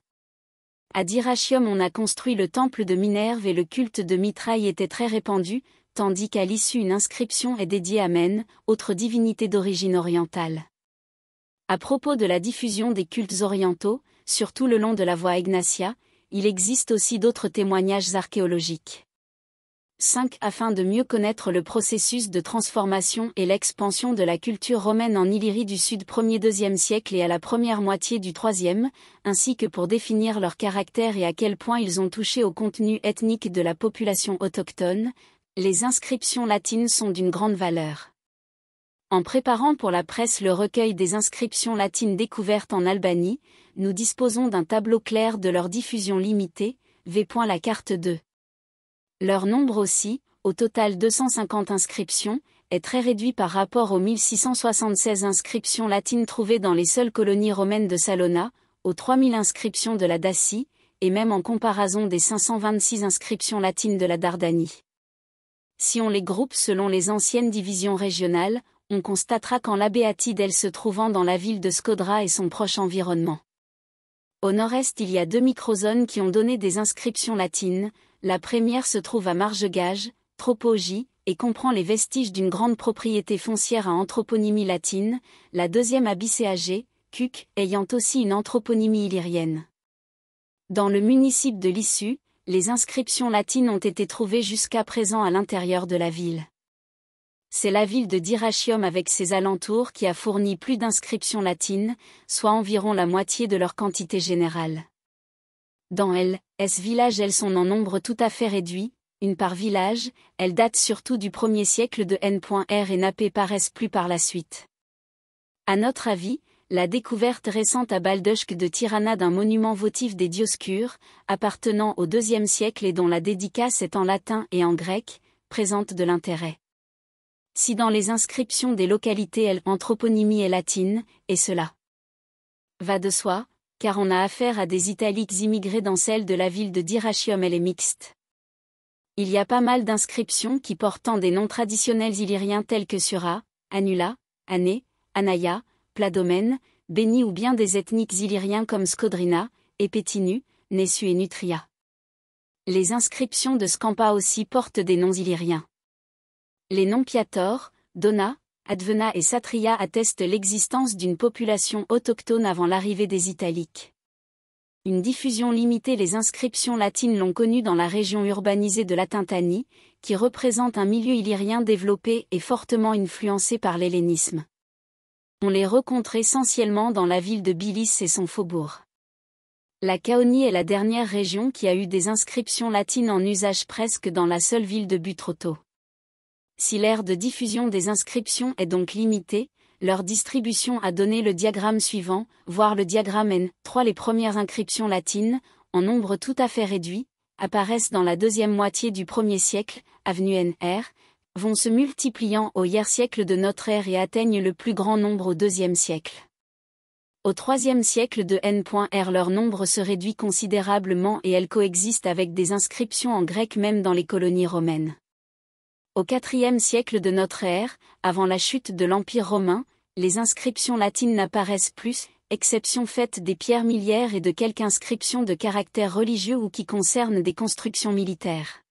À Dirachium on a construit le temple de Minerve et le culte de Mitraille était très répandu, tandis qu'à l'issue une inscription est dédiée à Men, autre divinité d'origine orientale. À propos de la diffusion des cultes orientaux, surtout le long de la voie Ignatia, il existe aussi d'autres témoignages archéologiques. 5. Afin de mieux connaître le processus de transformation et l'expansion de la culture romaine en Illyrie du Sud 1er-2e siècle et à la première moitié du 3e, ainsi que pour définir leur caractère et à quel point ils ont touché au contenu ethnique de la population autochtone, les inscriptions latines sont d'une grande valeur. En préparant pour la presse le recueil des inscriptions latines découvertes en Albanie, nous disposons d'un tableau clair de leur diffusion limitée, v. la carte 2. Leur nombre aussi, au total 250 inscriptions, est très réduit par rapport aux 1676 inscriptions latines trouvées dans les seules colonies romaines de Salona, aux 3000 inscriptions de la Dacie, et même en comparaison des 526 inscriptions latines de la Dardanie si on les groupe selon les anciennes divisions régionales, on constatera qu'en l'Abéatide elle se trouvant dans la ville de Skodra et son proche environnement. Au nord-est il y a deux microzones qui ont donné des inscriptions latines, la première se trouve à Margegage, Tropogie, et comprend les vestiges d'une grande propriété foncière à anthroponymie latine, la deuxième à Bicéagé, Cuc, ayant aussi une anthroponymie illyrienne. Dans le municipe de Lissu, les inscriptions latines ont été trouvées jusqu'à présent à l'intérieur de la ville. C'est la ville de Dirachium avec ses alentours qui a fourni plus d'inscriptions latines, soit environ la moitié de leur quantité générale. Dans elles, S villages elles sont en nombre tout à fait réduit, une par village, elles datent surtout du 1er siècle de N.R et n'apparaissent plus par la suite. À notre avis, la découverte récente à Baldushk de Tirana d'un monument votif des Dioscures, appartenant au IIe siècle et dont la dédicace est en latin et en grec, présente de l'intérêt. Si dans les inscriptions des localités elle est latine, et cela va de soi, car on a affaire à des italiques immigrés dans celle de la ville de Dirachium elle est mixte. Il y a pas mal d'inscriptions qui portant des noms traditionnels illyriens tels que Sura, Anula, Ané, Anaya, Pladomène, Béni ou bien des ethniques illyriens comme Scodrina, Epétinu, Nessu et Nutria. Les inscriptions de Scampa aussi portent des noms illyriens. Les noms Piator, Dona, Advena et Satria attestent l'existence d'une population autochtone avant l'arrivée des Italiques. Une diffusion limitée les inscriptions latines l'ont connue dans la région urbanisée de la Tintanie, qui représente un milieu illyrien développé et fortement influencé par l'hellénisme. On les rencontre essentiellement dans la ville de Bilis et son faubourg. La Caonie est la dernière région qui a eu des inscriptions latines en usage presque dans la seule ville de Butroto. Si l'aire de diffusion des inscriptions est donc limitée, leur distribution a donné le diagramme suivant, voir le diagramme N3. Les premières inscriptions latines, en nombre tout à fait réduit, apparaissent dans la deuxième moitié du 1er siècle, avenue NR, vont se multipliant au hier siècle de notre ère et atteignent le plus grand nombre au deuxième siècle. Au troisième siècle de N.R leur nombre se réduit considérablement et elles coexistent avec des inscriptions en grec même dans les colonies romaines. Au IVe siècle de notre ère, avant la chute de l'Empire romain, les inscriptions latines n'apparaissent plus, exception faite des pierres millières et de quelques inscriptions de caractère religieux ou qui concernent des constructions militaires.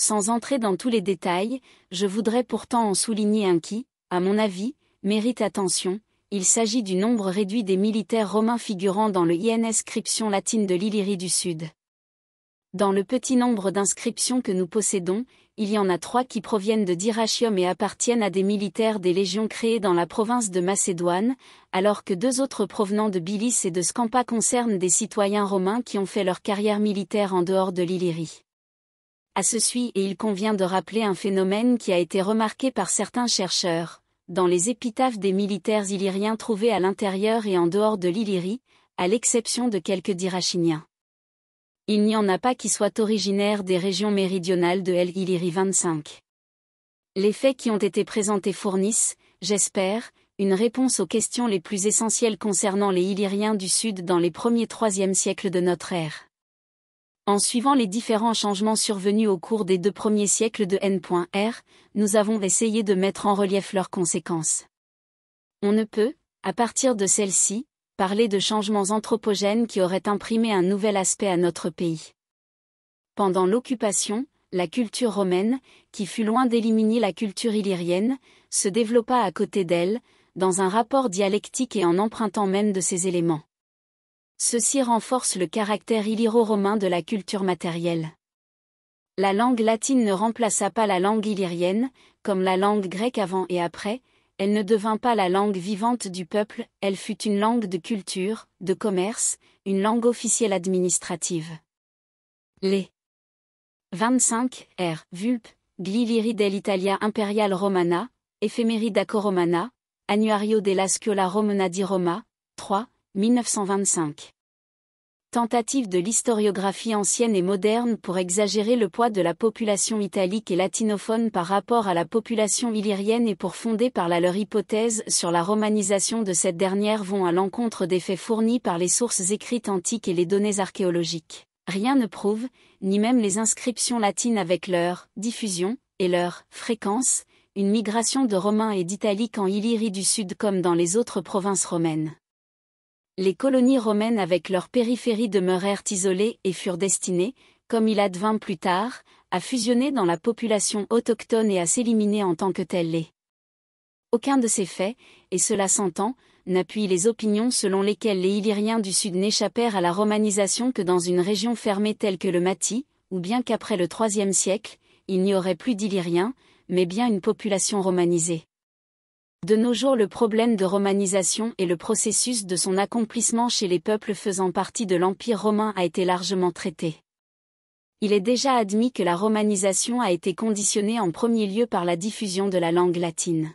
Sans entrer dans tous les détails, je voudrais pourtant en souligner un qui, à mon avis, mérite attention, il s'agit du nombre réduit des militaires romains figurant dans le inscription latine de l'Illyrie du Sud. Dans le petit nombre d'inscriptions que nous possédons, il y en a trois qui proviennent de Dyrrachium et appartiennent à des militaires des légions créées dans la province de Macédoine, alors que deux autres provenant de Bilis et de Scampa concernent des citoyens romains qui ont fait leur carrière militaire en dehors de l'Illyrie. À ceci et il convient de rappeler un phénomène qui a été remarqué par certains chercheurs. Dans les épitaphes des militaires illyriens trouvés à l'intérieur et en dehors de l'Illyrie, à l'exception de quelques d'Irachiniens. Il n'y en a pas qui soient originaires des régions méridionales de El 25. Les faits qui ont été présentés fournissent, j'espère, une réponse aux questions les plus essentielles concernant les Illyriens du Sud dans les premiers IIIe siècles de notre ère. En suivant les différents changements survenus au cours des deux premiers siècles de N.R, nous avons essayé de mettre en relief leurs conséquences. On ne peut, à partir de celles ci parler de changements anthropogènes qui auraient imprimé un nouvel aspect à notre pays. Pendant l'occupation, la culture romaine, qui fut loin d'éliminer la culture illyrienne, se développa à côté d'elle, dans un rapport dialectique et en empruntant même de ses éléments. Ceci renforce le caractère illyro-romain de la culture matérielle. La langue latine ne remplaça pas la langue illyrienne, comme la langue grecque avant et après, elle ne devint pas la langue vivante du peuple, elle fut une langue de culture, de commerce, une langue officielle administrative. Les 25 R. Vulp, Gliliri dell'Italia Imperial Romana, Ephemerida Coromana, Annuario della Scuola Romana di Roma, 3, 1925. Tentative de l'historiographie ancienne et moderne pour exagérer le poids de la population italique et latinophone par rapport à la population illyrienne et pour fonder par la leur hypothèse sur la romanisation de cette dernière vont à l'encontre des faits fournis par les sources écrites antiques et les données archéologiques. Rien ne prouve, ni même les inscriptions latines avec leur diffusion et leur fréquence, une migration de Romains et d'Italiques en Illyrie du Sud comme dans les autres provinces romaines les colonies romaines avec leur périphérie demeurèrent isolées et furent destinées, comme il advint plus tard, à fusionner dans la population autochtone et à s'éliminer en tant que telles Les. Aucun de ces faits, et cela s'entend, n'appuie les opinions selon lesquelles les Illyriens du Sud n'échappèrent à la romanisation que dans une région fermée telle que le Mati, ou bien qu'après le IIIe siècle, il n'y aurait plus d'Illyriens, mais bien une population romanisée. De nos jours le problème de romanisation et le processus de son accomplissement chez les peuples faisant partie de l'Empire romain a été largement traité. Il est déjà admis que la romanisation a été conditionnée en premier lieu par la diffusion de la langue latine.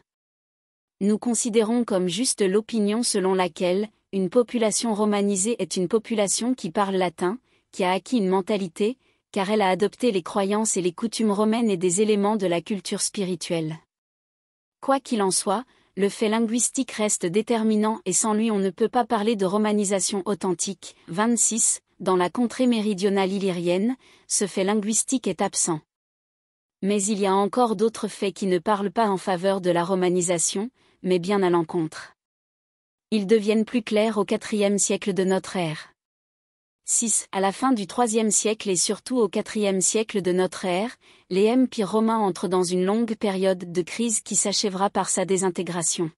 Nous considérons comme juste l'opinion selon laquelle une population romanisée est une population qui parle latin, qui a acquis une mentalité, car elle a adopté les croyances et les coutumes romaines et des éléments de la culture spirituelle. Quoi qu'il en soit, le fait linguistique reste déterminant et sans lui on ne peut pas parler de romanisation authentique. 26. Dans la contrée méridionale illyrienne, ce fait linguistique est absent. Mais il y a encore d'autres faits qui ne parlent pas en faveur de la romanisation, mais bien à l'encontre. Ils deviennent plus clairs au IVe siècle de notre ère. 6. À la fin du IIIe siècle et surtout au IVe siècle de notre ère, les empires romains entrent dans une longue période de crise qui s'achèvera par sa désintégration.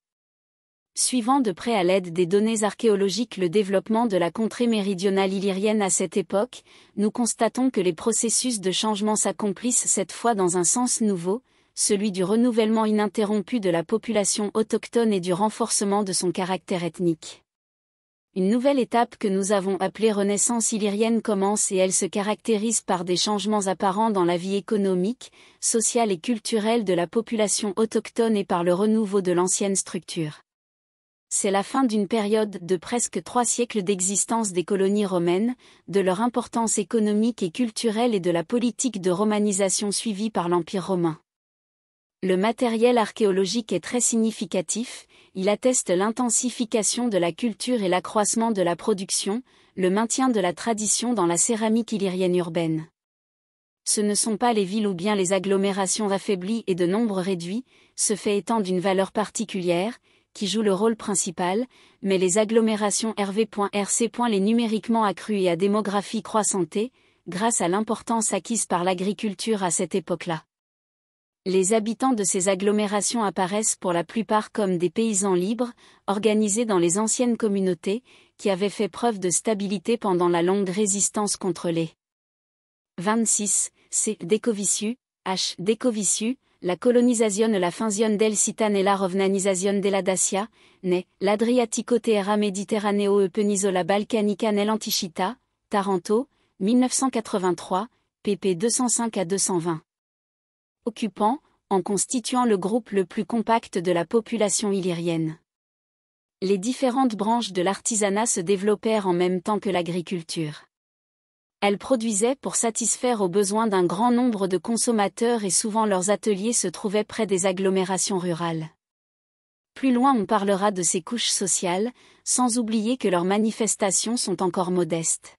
Suivant de près à l'aide des données archéologiques le développement de la contrée méridionale illyrienne à cette époque, nous constatons que les processus de changement s'accomplissent cette fois dans un sens nouveau, celui du renouvellement ininterrompu de la population autochtone et du renforcement de son caractère ethnique. Une nouvelle étape que nous avons appelée Renaissance illyrienne commence et elle se caractérise par des changements apparents dans la vie économique, sociale et culturelle de la population autochtone et par le renouveau de l'ancienne structure. C'est la fin d'une période de presque trois siècles d'existence des colonies romaines, de leur importance économique et culturelle et de la politique de romanisation suivie par l'Empire romain. Le matériel archéologique est très significatif, il atteste l'intensification de la culture et l'accroissement de la production, le maintien de la tradition dans la céramique illyrienne urbaine. Ce ne sont pas les villes ou bien les agglomérations affaiblies et de nombre réduit, ce fait étant d'une valeur particulière, qui joue le rôle principal, mais les agglomérations RV.RC. les numériquement accrues et à démographie croissante, grâce à l'importance acquise par l'agriculture à cette époque-là les habitants de ces agglomérations apparaissent pour la plupart comme des paysans libres, organisés dans les anciennes communautés, qui avaient fait preuve de stabilité pendant la longue résistance contre les 26. C. Decovicius, H. Decoviciu, la colonisation la finzione del citane et la de della Dacia, né, l'Adriatico terra mediterraneo e penisola balcanica nell'Antichita, Taranto, 1983, pp 205 à 220 occupant, en constituant le groupe le plus compact de la population illyrienne. Les différentes branches de l'artisanat se développèrent en même temps que l'agriculture. Elles produisaient pour satisfaire aux besoins d'un grand nombre de consommateurs et souvent leurs ateliers se trouvaient près des agglomérations rurales. Plus loin on parlera de ces couches sociales, sans oublier que leurs manifestations sont encore modestes.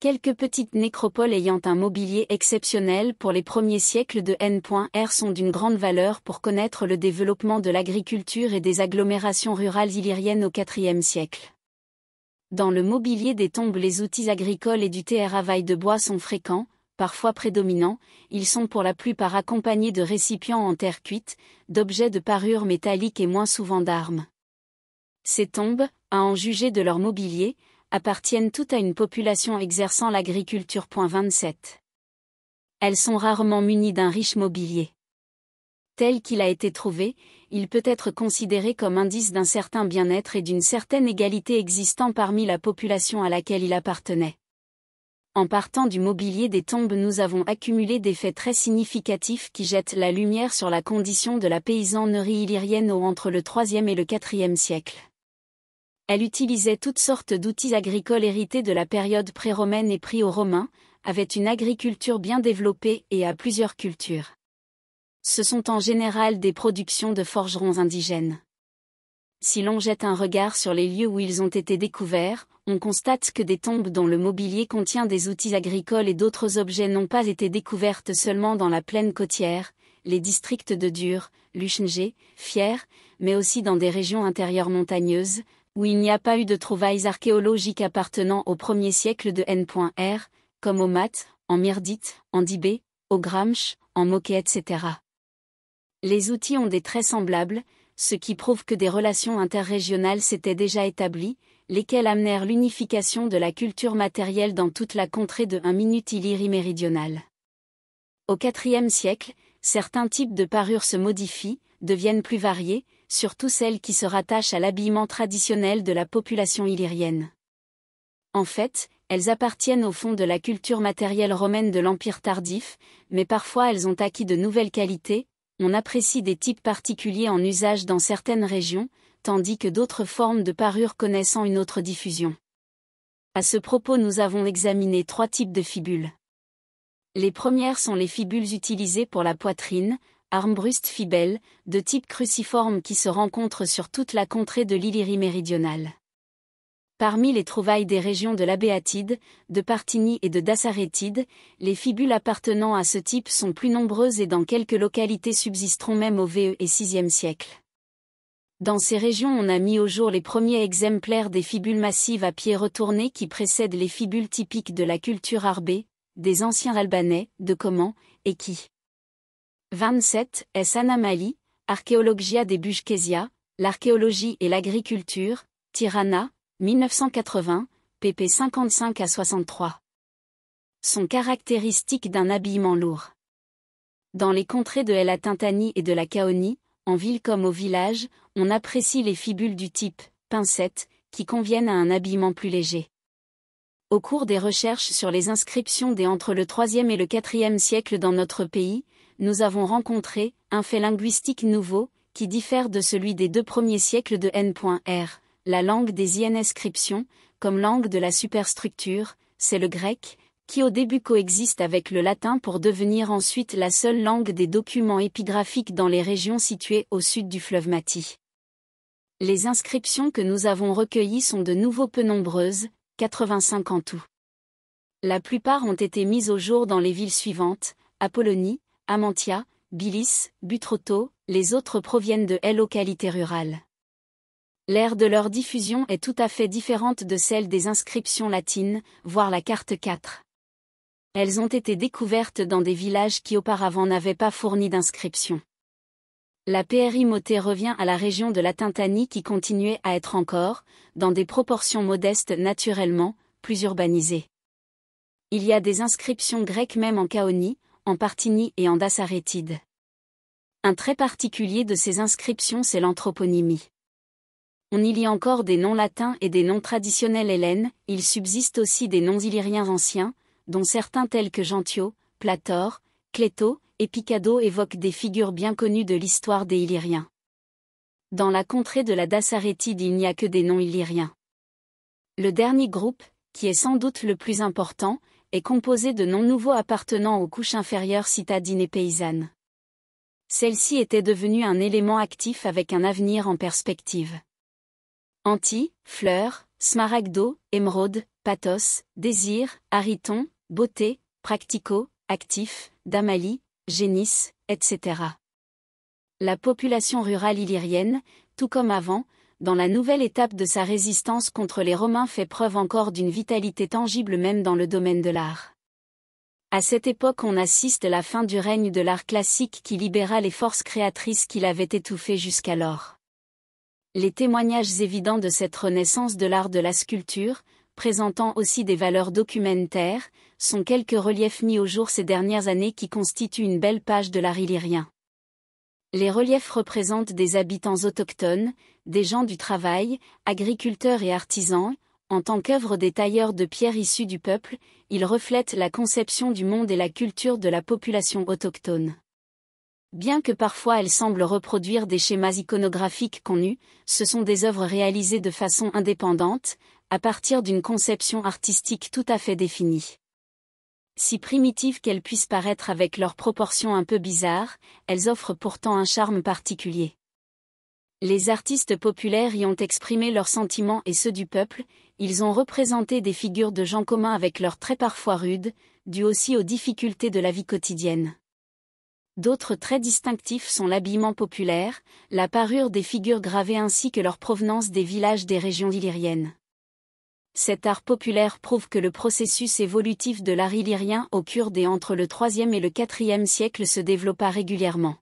Quelques petites nécropoles ayant un mobilier exceptionnel pour les premiers siècles de N.R sont d'une grande valeur pour connaître le développement de l'agriculture et des agglomérations rurales illyriennes au IVe siècle. Dans le mobilier des tombes les outils agricoles et du travail de bois sont fréquents, parfois prédominants, ils sont pour la plupart accompagnés de récipients en terre cuite, d'objets de parure métallique et moins souvent d'armes. Ces tombes, à en juger de leur mobilier, appartiennent toutes à une population exerçant l'agriculture. 27. Elles sont rarement munies d'un riche mobilier. Tel qu'il a été trouvé, il peut être considéré comme indice d'un certain bien-être et d'une certaine égalité existant parmi la population à laquelle il appartenait. En partant du mobilier des tombes nous avons accumulé des faits très significatifs qui jettent la lumière sur la condition de la paysannerie illyrienne au entre le 3e et le 4e siècle. Elle utilisait toutes sortes d'outils agricoles hérités de la période pré-romaine et pré Romains, avait une agriculture bien développée et à plusieurs cultures. Ce sont en général des productions de forgerons indigènes. Si l'on jette un regard sur les lieux où ils ont été découverts, on constate que des tombes dont le mobilier contient des outils agricoles et d'autres objets n'ont pas été découvertes seulement dans la plaine côtière, les districts de Dur, Luchengé, Fier, mais aussi dans des régions intérieures montagneuses, où il n'y a pas eu de trouvailles archéologiques appartenant au 1er siècle de N.R., comme au Mat, en Myrdite, en Dibé, au Gramsch, en Moquet, etc. Les outils ont des traits semblables, ce qui prouve que des relations interrégionales s'étaient déjà établies, lesquelles amenèrent l'unification de la culture matérielle dans toute la contrée de un minute Illyrie méridionale. Au IVe siècle, certains types de parures se modifient, deviennent plus variés, surtout celles qui se rattachent à l'habillement traditionnel de la population illyrienne. En fait, elles appartiennent au fond de la culture matérielle romaine de l'Empire tardif, mais parfois elles ont acquis de nouvelles qualités, on apprécie des types particuliers en usage dans certaines régions, tandis que d'autres formes de parures connaissant une autre diffusion. À ce propos nous avons examiné trois types de fibules. Les premières sont les fibules utilisées pour la poitrine, armbrust fibelle, de type cruciforme qui se rencontre sur toute la contrée de l'Illyrie méridionale. Parmi les trouvailles des régions de l'Abéatide, de Partigny et de Dassarétide, les fibules appartenant à ce type sont plus nombreuses et dans quelques localités subsisteront même au VE et VIe siècle. Dans ces régions on a mis au jour les premiers exemplaires des fibules massives à pied retourné qui précèdent les fibules typiques de la culture arbée, des anciens Albanais, de Coman, et qui, 27. S. Anamali, Archéologia des Bujkesia, l'archéologie et l'agriculture, Tirana, 1980, pp 55 à 63. Sont caractéristiques d'un habillement lourd. Dans les contrées de El et de la Kaoni, en ville comme au village, on apprécie les fibules du type pincette, qui conviennent à un habillement plus léger. Au cours des recherches sur les inscriptions des entre le 3e et le 4e siècle dans notre pays, nous avons rencontré un fait linguistique nouveau, qui diffère de celui des deux premiers siècles de N.R. La langue des inscriptions, comme langue de la superstructure, c'est le grec, qui au début coexiste avec le latin pour devenir ensuite la seule langue des documents épigraphiques dans les régions situées au sud du fleuve Mati. Les inscriptions que nous avons recueillies sont de nouveau peu nombreuses, 85 en tout. La plupart ont été mises au jour dans les villes suivantes, Apollonie, Amantia, Bilis, Butroto, les autres proviennent de haies localités rurales. L'ère de leur diffusion est tout à fait différente de celle des inscriptions latines, voire la carte 4. Elles ont été découvertes dans des villages qui auparavant n'avaient pas fourni d'inscriptions la PRI revient à la région de la Tintanie qui continuait à être encore, dans des proportions modestes naturellement, plus urbanisée. Il y a des inscriptions grecques même en Caonie, en Partynie et en Dassarétide. Un trait particulier de ces inscriptions c'est l'anthroponymie. On y lit encore des noms latins et des noms traditionnels hellènes, il subsiste aussi des noms illyriens anciens, dont certains tels que Gentio, Plator, Cléto, Epicado évoque des figures bien connues de l'histoire des Illyriens. Dans la contrée de la Dassarétide il n'y a que des noms illyriens. Le dernier groupe, qui est sans doute le plus important, est composé de noms nouveaux appartenant aux couches inférieures citadines et paysannes. Celle-ci était devenue un élément actif avec un avenir en perspective. Anti, fleur, smaragdo, émeraude, pathos, désir, ariton, beauté, practico, actif, damali, Génis, etc. La population rurale illyrienne, tout comme avant, dans la nouvelle étape de sa résistance contre les Romains fait preuve encore d'une vitalité tangible même dans le domaine de l'art. À cette époque on assiste à la fin du règne de l'art classique qui libéra les forces créatrices qui l'avaient étouffées jusqu'alors. Les témoignages évidents de cette renaissance de l'art de la sculpture, présentant aussi des valeurs documentaires, sont quelques reliefs mis au jour ces dernières années qui constituent une belle page de l'art illyrien. Les reliefs représentent des habitants autochtones, des gens du travail, agriculteurs et artisans, en tant qu'œuvre des tailleurs de pierre issus du peuple, ils reflètent la conception du monde et la culture de la population autochtone. Bien que parfois elles semblent reproduire des schémas iconographiques connus, ce sont des œuvres réalisées de façon indépendante, à partir d'une conception artistique tout à fait définie. Si primitives qu'elles puissent paraître avec leurs proportions un peu bizarres, elles offrent pourtant un charme particulier. Les artistes populaires y ont exprimé leurs sentiments et ceux du peuple, ils ont représenté des figures de gens communs avec leurs traits parfois rudes, dus aussi aux difficultés de la vie quotidienne. D'autres traits distinctifs sont l'habillement populaire, la parure des figures gravées ainsi que leur provenance des villages des régions illyriennes cet art populaire prouve que le processus évolutif de l'art illyrien au Kurde et entre le 3e et le 4e siècle se développa régulièrement.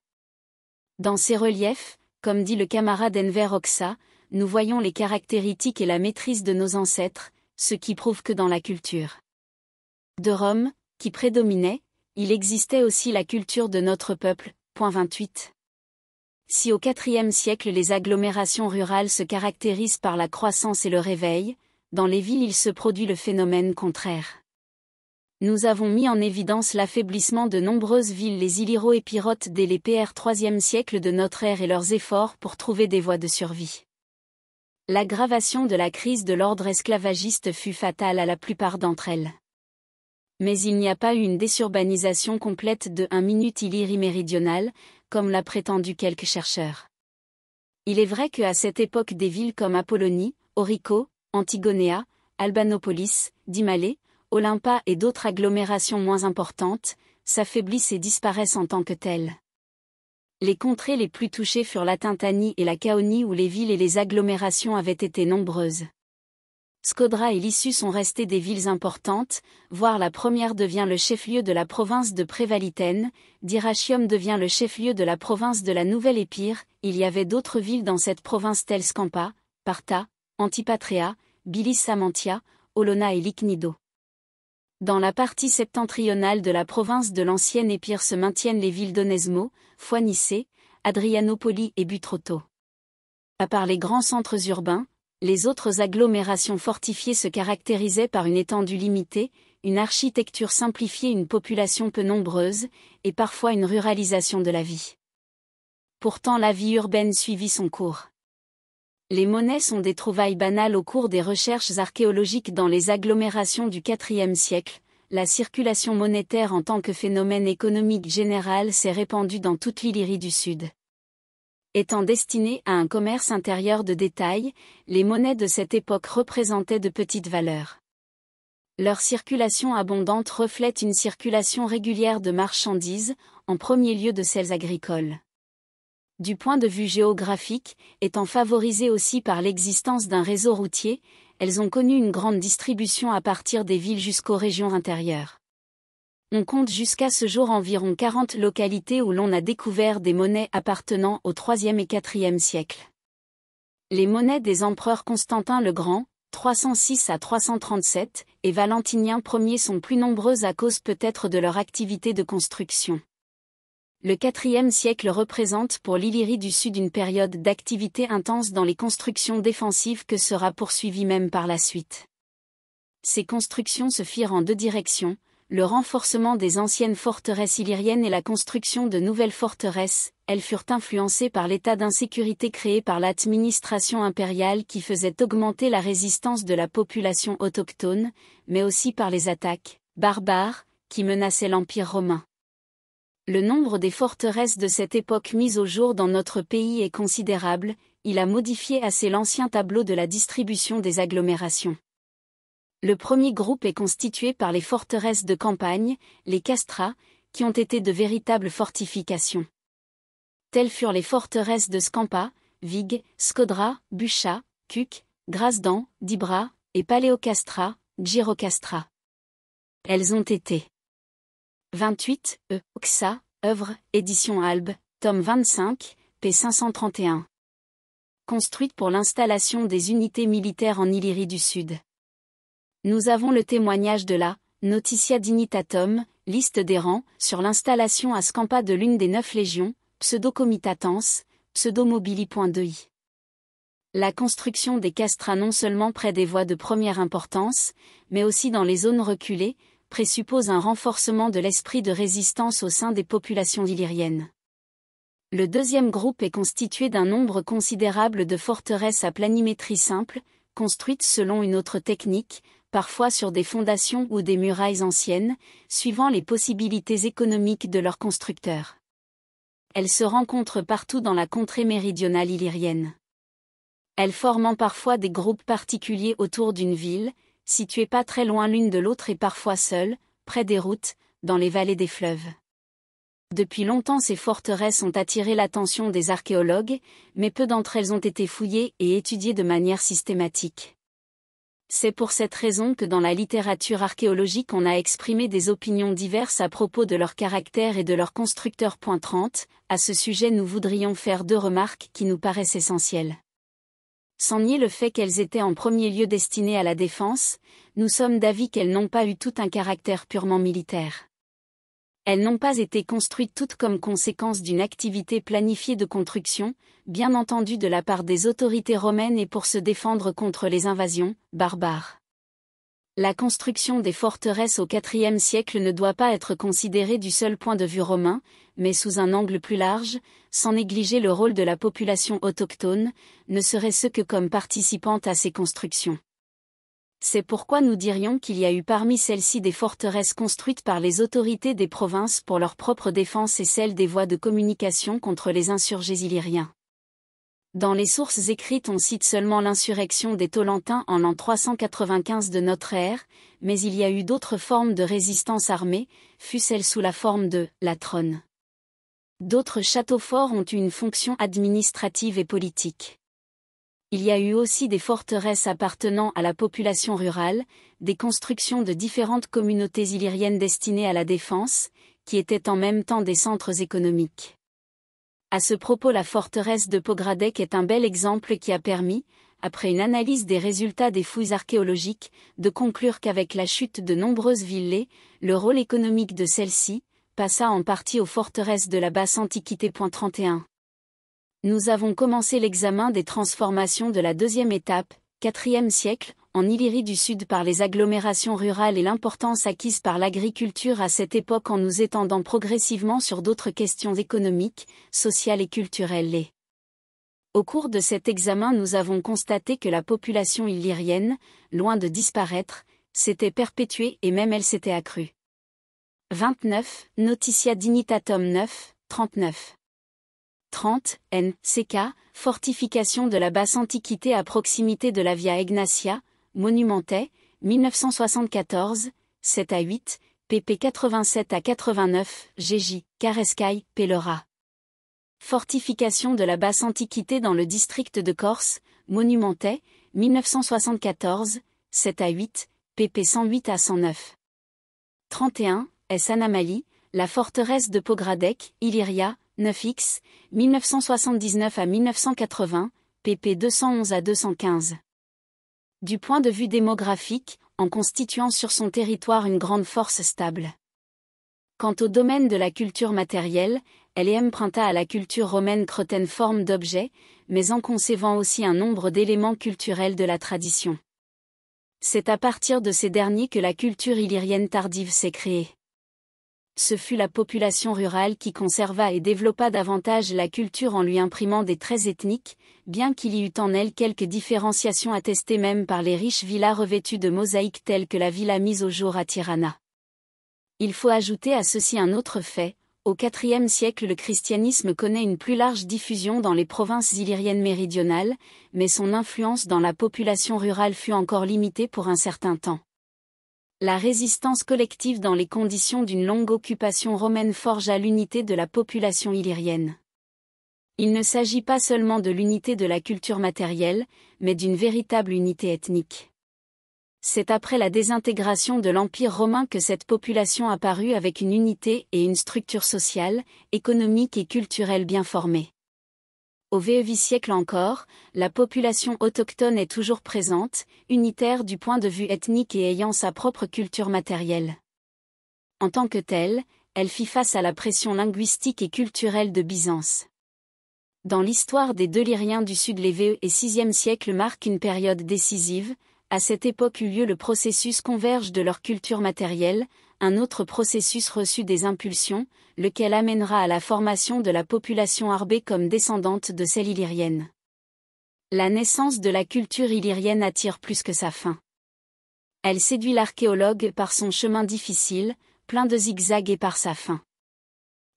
Dans ces reliefs, comme dit le camarade Enver Oxa, nous voyons les caractéristiques et la maîtrise de nos ancêtres, ce qui prouve que dans la culture de Rome, qui prédominait, il existait aussi la culture de notre peuple. 28. Si au IVe siècle les agglomérations rurales se caractérisent par la croissance et le réveil, dans les villes il se produit le phénomène contraire. Nous avons mis en évidence l'affaiblissement de nombreuses villes les Illyro-Épirotes dès les PR 3 siècle de notre ère et leurs efforts pour trouver des voies de survie. L'aggravation de la crise de l'ordre esclavagiste fut fatale à la plupart d'entre elles. Mais il n'y a pas eu une désurbanisation complète de un minute Illyrie méridionale, comme l'a prétendu quelques chercheurs. Il est vrai qu'à cette époque des villes comme Apollonie, Orico, Antigonea, Albanopolis, Dimalé, Olympa et d'autres agglomérations moins importantes, s'affaiblissent et disparaissent en tant que telles. Les contrées les plus touchées furent la Tintanie et la Caonie où les villes et les agglomérations avaient été nombreuses. Skodra et Lissus sont restées des villes importantes, voire la première devient le chef-lieu de la province de Prévalitène, Dirachium devient le chef-lieu de la province de la Nouvelle Épire, il y avait d'autres villes dans cette province telles Scampa, Parta, Antipatria, bilis Samantia, Olona et Lignido. Dans la partie septentrionale de la province de l'ancienne Épire se maintiennent les villes d'Onesmo, Foinissé, Adrianopoli et Butroto. À part les grands centres urbains, les autres agglomérations fortifiées se caractérisaient par une étendue limitée, une architecture simplifiée, une population peu nombreuse, et parfois une ruralisation de la vie. Pourtant la vie urbaine suivit son cours. Les monnaies sont des trouvailles banales au cours des recherches archéologiques dans les agglomérations du IVe siècle. La circulation monétaire en tant que phénomène économique général s'est répandue dans toute l'Illyrie du Sud. Étant destinées à un commerce intérieur de détail, les monnaies de cette époque représentaient de petites valeurs. Leur circulation abondante reflète une circulation régulière de marchandises, en premier lieu de celles agricoles du point de vue géographique, étant favorisées aussi par l'existence d'un réseau routier, elles ont connu une grande distribution à partir des villes jusqu'aux régions intérieures. On compte jusqu'à ce jour environ 40 localités où l'on a découvert des monnaies appartenant au IIIe et IVe siècle. Les monnaies des empereurs Constantin le Grand, 306 à 337, et Valentinien Ier sont plus nombreuses à cause peut-être de leur activité de construction. Le IVe siècle représente pour l'Illyrie du Sud une période d'activité intense dans les constructions défensives que sera poursuivie même par la suite. Ces constructions se firent en deux directions, le renforcement des anciennes forteresses illyriennes et la construction de nouvelles forteresses, elles furent influencées par l'état d'insécurité créé par l'administration impériale qui faisait augmenter la résistance de la population autochtone, mais aussi par les attaques, barbares, qui menaçaient l'Empire romain. Le nombre des forteresses de cette époque mises au jour dans notre pays est considérable, il a modifié assez l'ancien tableau de la distribution des agglomérations. Le premier groupe est constitué par les forteresses de campagne, les castras, qui ont été de véritables fortifications. Telles furent les forteresses de Scampa, Vig, Skodra, Bucha, Cuc, Grasdan, Dibra, et Paléocastra, Girocastra. Elles ont été 28, E, Oxa, œuvre, édition Albe, tome 25, p. 531. Construite pour l'installation des unités militaires en Illyrie du Sud. Nous avons le témoignage de la Noticia Dignitatum, liste des rangs, sur l'installation à Scampa de l'une des neuf légions, pseudocomitatens, pseudo i La construction des castras non seulement près des voies de première importance, mais aussi dans les zones reculées, présuppose un renforcement de l'esprit de résistance au sein des populations illyriennes. Le deuxième groupe est constitué d'un nombre considérable de forteresses à planimétrie simple, construites selon une autre technique, parfois sur des fondations ou des murailles anciennes, suivant les possibilités économiques de leurs constructeurs. Elles se rencontrent partout dans la contrée méridionale illyrienne. Elles forment parfois des groupes particuliers autour d'une ville, situées pas très loin l'une de l'autre et parfois seules, près des routes, dans les vallées des fleuves. Depuis longtemps ces forteresses ont attiré l'attention des archéologues, mais peu d'entre elles ont été fouillées et étudiées de manière systématique. C'est pour cette raison que dans la littérature archéologique on a exprimé des opinions diverses à propos de leur caractère et de leur constructeur. 30. À ce sujet nous voudrions faire deux remarques qui nous paraissent essentielles sans nier le fait qu'elles étaient en premier lieu destinées à la défense, nous sommes d'avis qu'elles n'ont pas eu tout un caractère purement militaire. Elles n'ont pas été construites toutes comme conséquence d'une activité planifiée de construction, bien entendu de la part des autorités romaines et pour se défendre contre les invasions, barbares la construction des forteresses au IVe siècle ne doit pas être considérée du seul point de vue romain, mais sous un angle plus large, sans négliger le rôle de la population autochtone, ne serait-ce que comme participante à ces constructions. C'est pourquoi nous dirions qu'il y a eu parmi celles-ci des forteresses construites par les autorités des provinces pour leur propre défense et celles des voies de communication contre les insurgés illyriens. Dans les sources écrites on cite seulement l'insurrection des Tolentins en l'an 395 de notre ère, mais il y a eu d'autres formes de résistance armée, fut celle sous la forme de « la trône ». D'autres châteaux forts ont eu une fonction administrative et politique. Il y a eu aussi des forteresses appartenant à la population rurale, des constructions de différentes communautés illyriennes destinées à la défense, qui étaient en même temps des centres économiques. À ce propos la forteresse de Pogradec est un bel exemple qui a permis, après une analyse des résultats des fouilles archéologiques, de conclure qu'avec la chute de nombreuses villes, le rôle économique de celles-ci passa en partie aux forteresses de la basse antiquité. 31. Nous avons commencé l'examen des transformations de la deuxième étape, 4 siècle, en Illyrie du Sud par les agglomérations rurales et l'importance acquise par l'agriculture à cette époque en nous étendant progressivement sur d'autres questions économiques, sociales et culturelles. au cours de cet examen nous avons constaté que la population illyrienne, loin de disparaître, s'était perpétuée et même elle s'était accrue. 29, Noticia Dignitatum 9, 39. 30, N, fortification de la basse antiquité à proximité de la Via Ignacia, Monumentais, 1974, 7 à 8, pp 87 à 89, GJ, Carescaille, Pelora. Fortification de la basse antiquité dans le district de Corse, Monumentais, 1974, 7 à 8, pp 108 à 109. 31, S. Anamali, la forteresse de Pogradec, Illyria, 9x, 1979 à 1980, pp 211 à 215 du point de vue démographique, en constituant sur son territoire une grande force stable. Quant au domaine de la culture matérielle, elle emprunta à la culture romaine crotène forme d'objets, mais en concevant aussi un nombre d'éléments culturels de la tradition. C'est à partir de ces derniers que la culture illyrienne tardive s'est créée ce fut la population rurale qui conserva et développa davantage la culture en lui imprimant des traits ethniques, bien qu'il y eût en elle quelques différenciations attestées même par les riches villas revêtues de mosaïques telles que la villa mise au jour à Tirana. Il faut ajouter à ceci un autre fait, au IVe siècle le christianisme connaît une plus large diffusion dans les provinces illyriennes méridionales, mais son influence dans la population rurale fut encore limitée pour un certain temps. La résistance collective dans les conditions d'une longue occupation romaine forgea l'unité de la population illyrienne. Il ne s'agit pas seulement de l'unité de la culture matérielle, mais d'une véritable unité ethnique. C'est après la désintégration de l'Empire romain que cette population apparut avec une unité et une structure sociale, économique et culturelle bien formée. Au VE siècle encore, la population autochtone est toujours présente, unitaire du point de vue ethnique et ayant sa propre culture matérielle. En tant que telle, elle fit face à la pression linguistique et culturelle de Byzance. Dans l'histoire des deux du Sud les VE et VIe siècle marquent une période décisive, à cette époque eut lieu le processus converge de leur culture matérielle, un autre processus reçut des impulsions, lequel amènera à la formation de la population arbée comme descendante de celle illyrienne. La naissance de la culture illyrienne attire plus que sa fin. Elle séduit l'archéologue par son chemin difficile, plein de zigzags et par sa fin.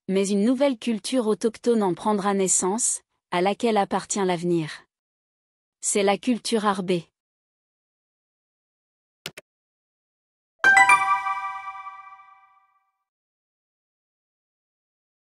Mais une nouvelle culture autochtone en prendra naissance, à laquelle appartient l'avenir. C'est la culture arbée.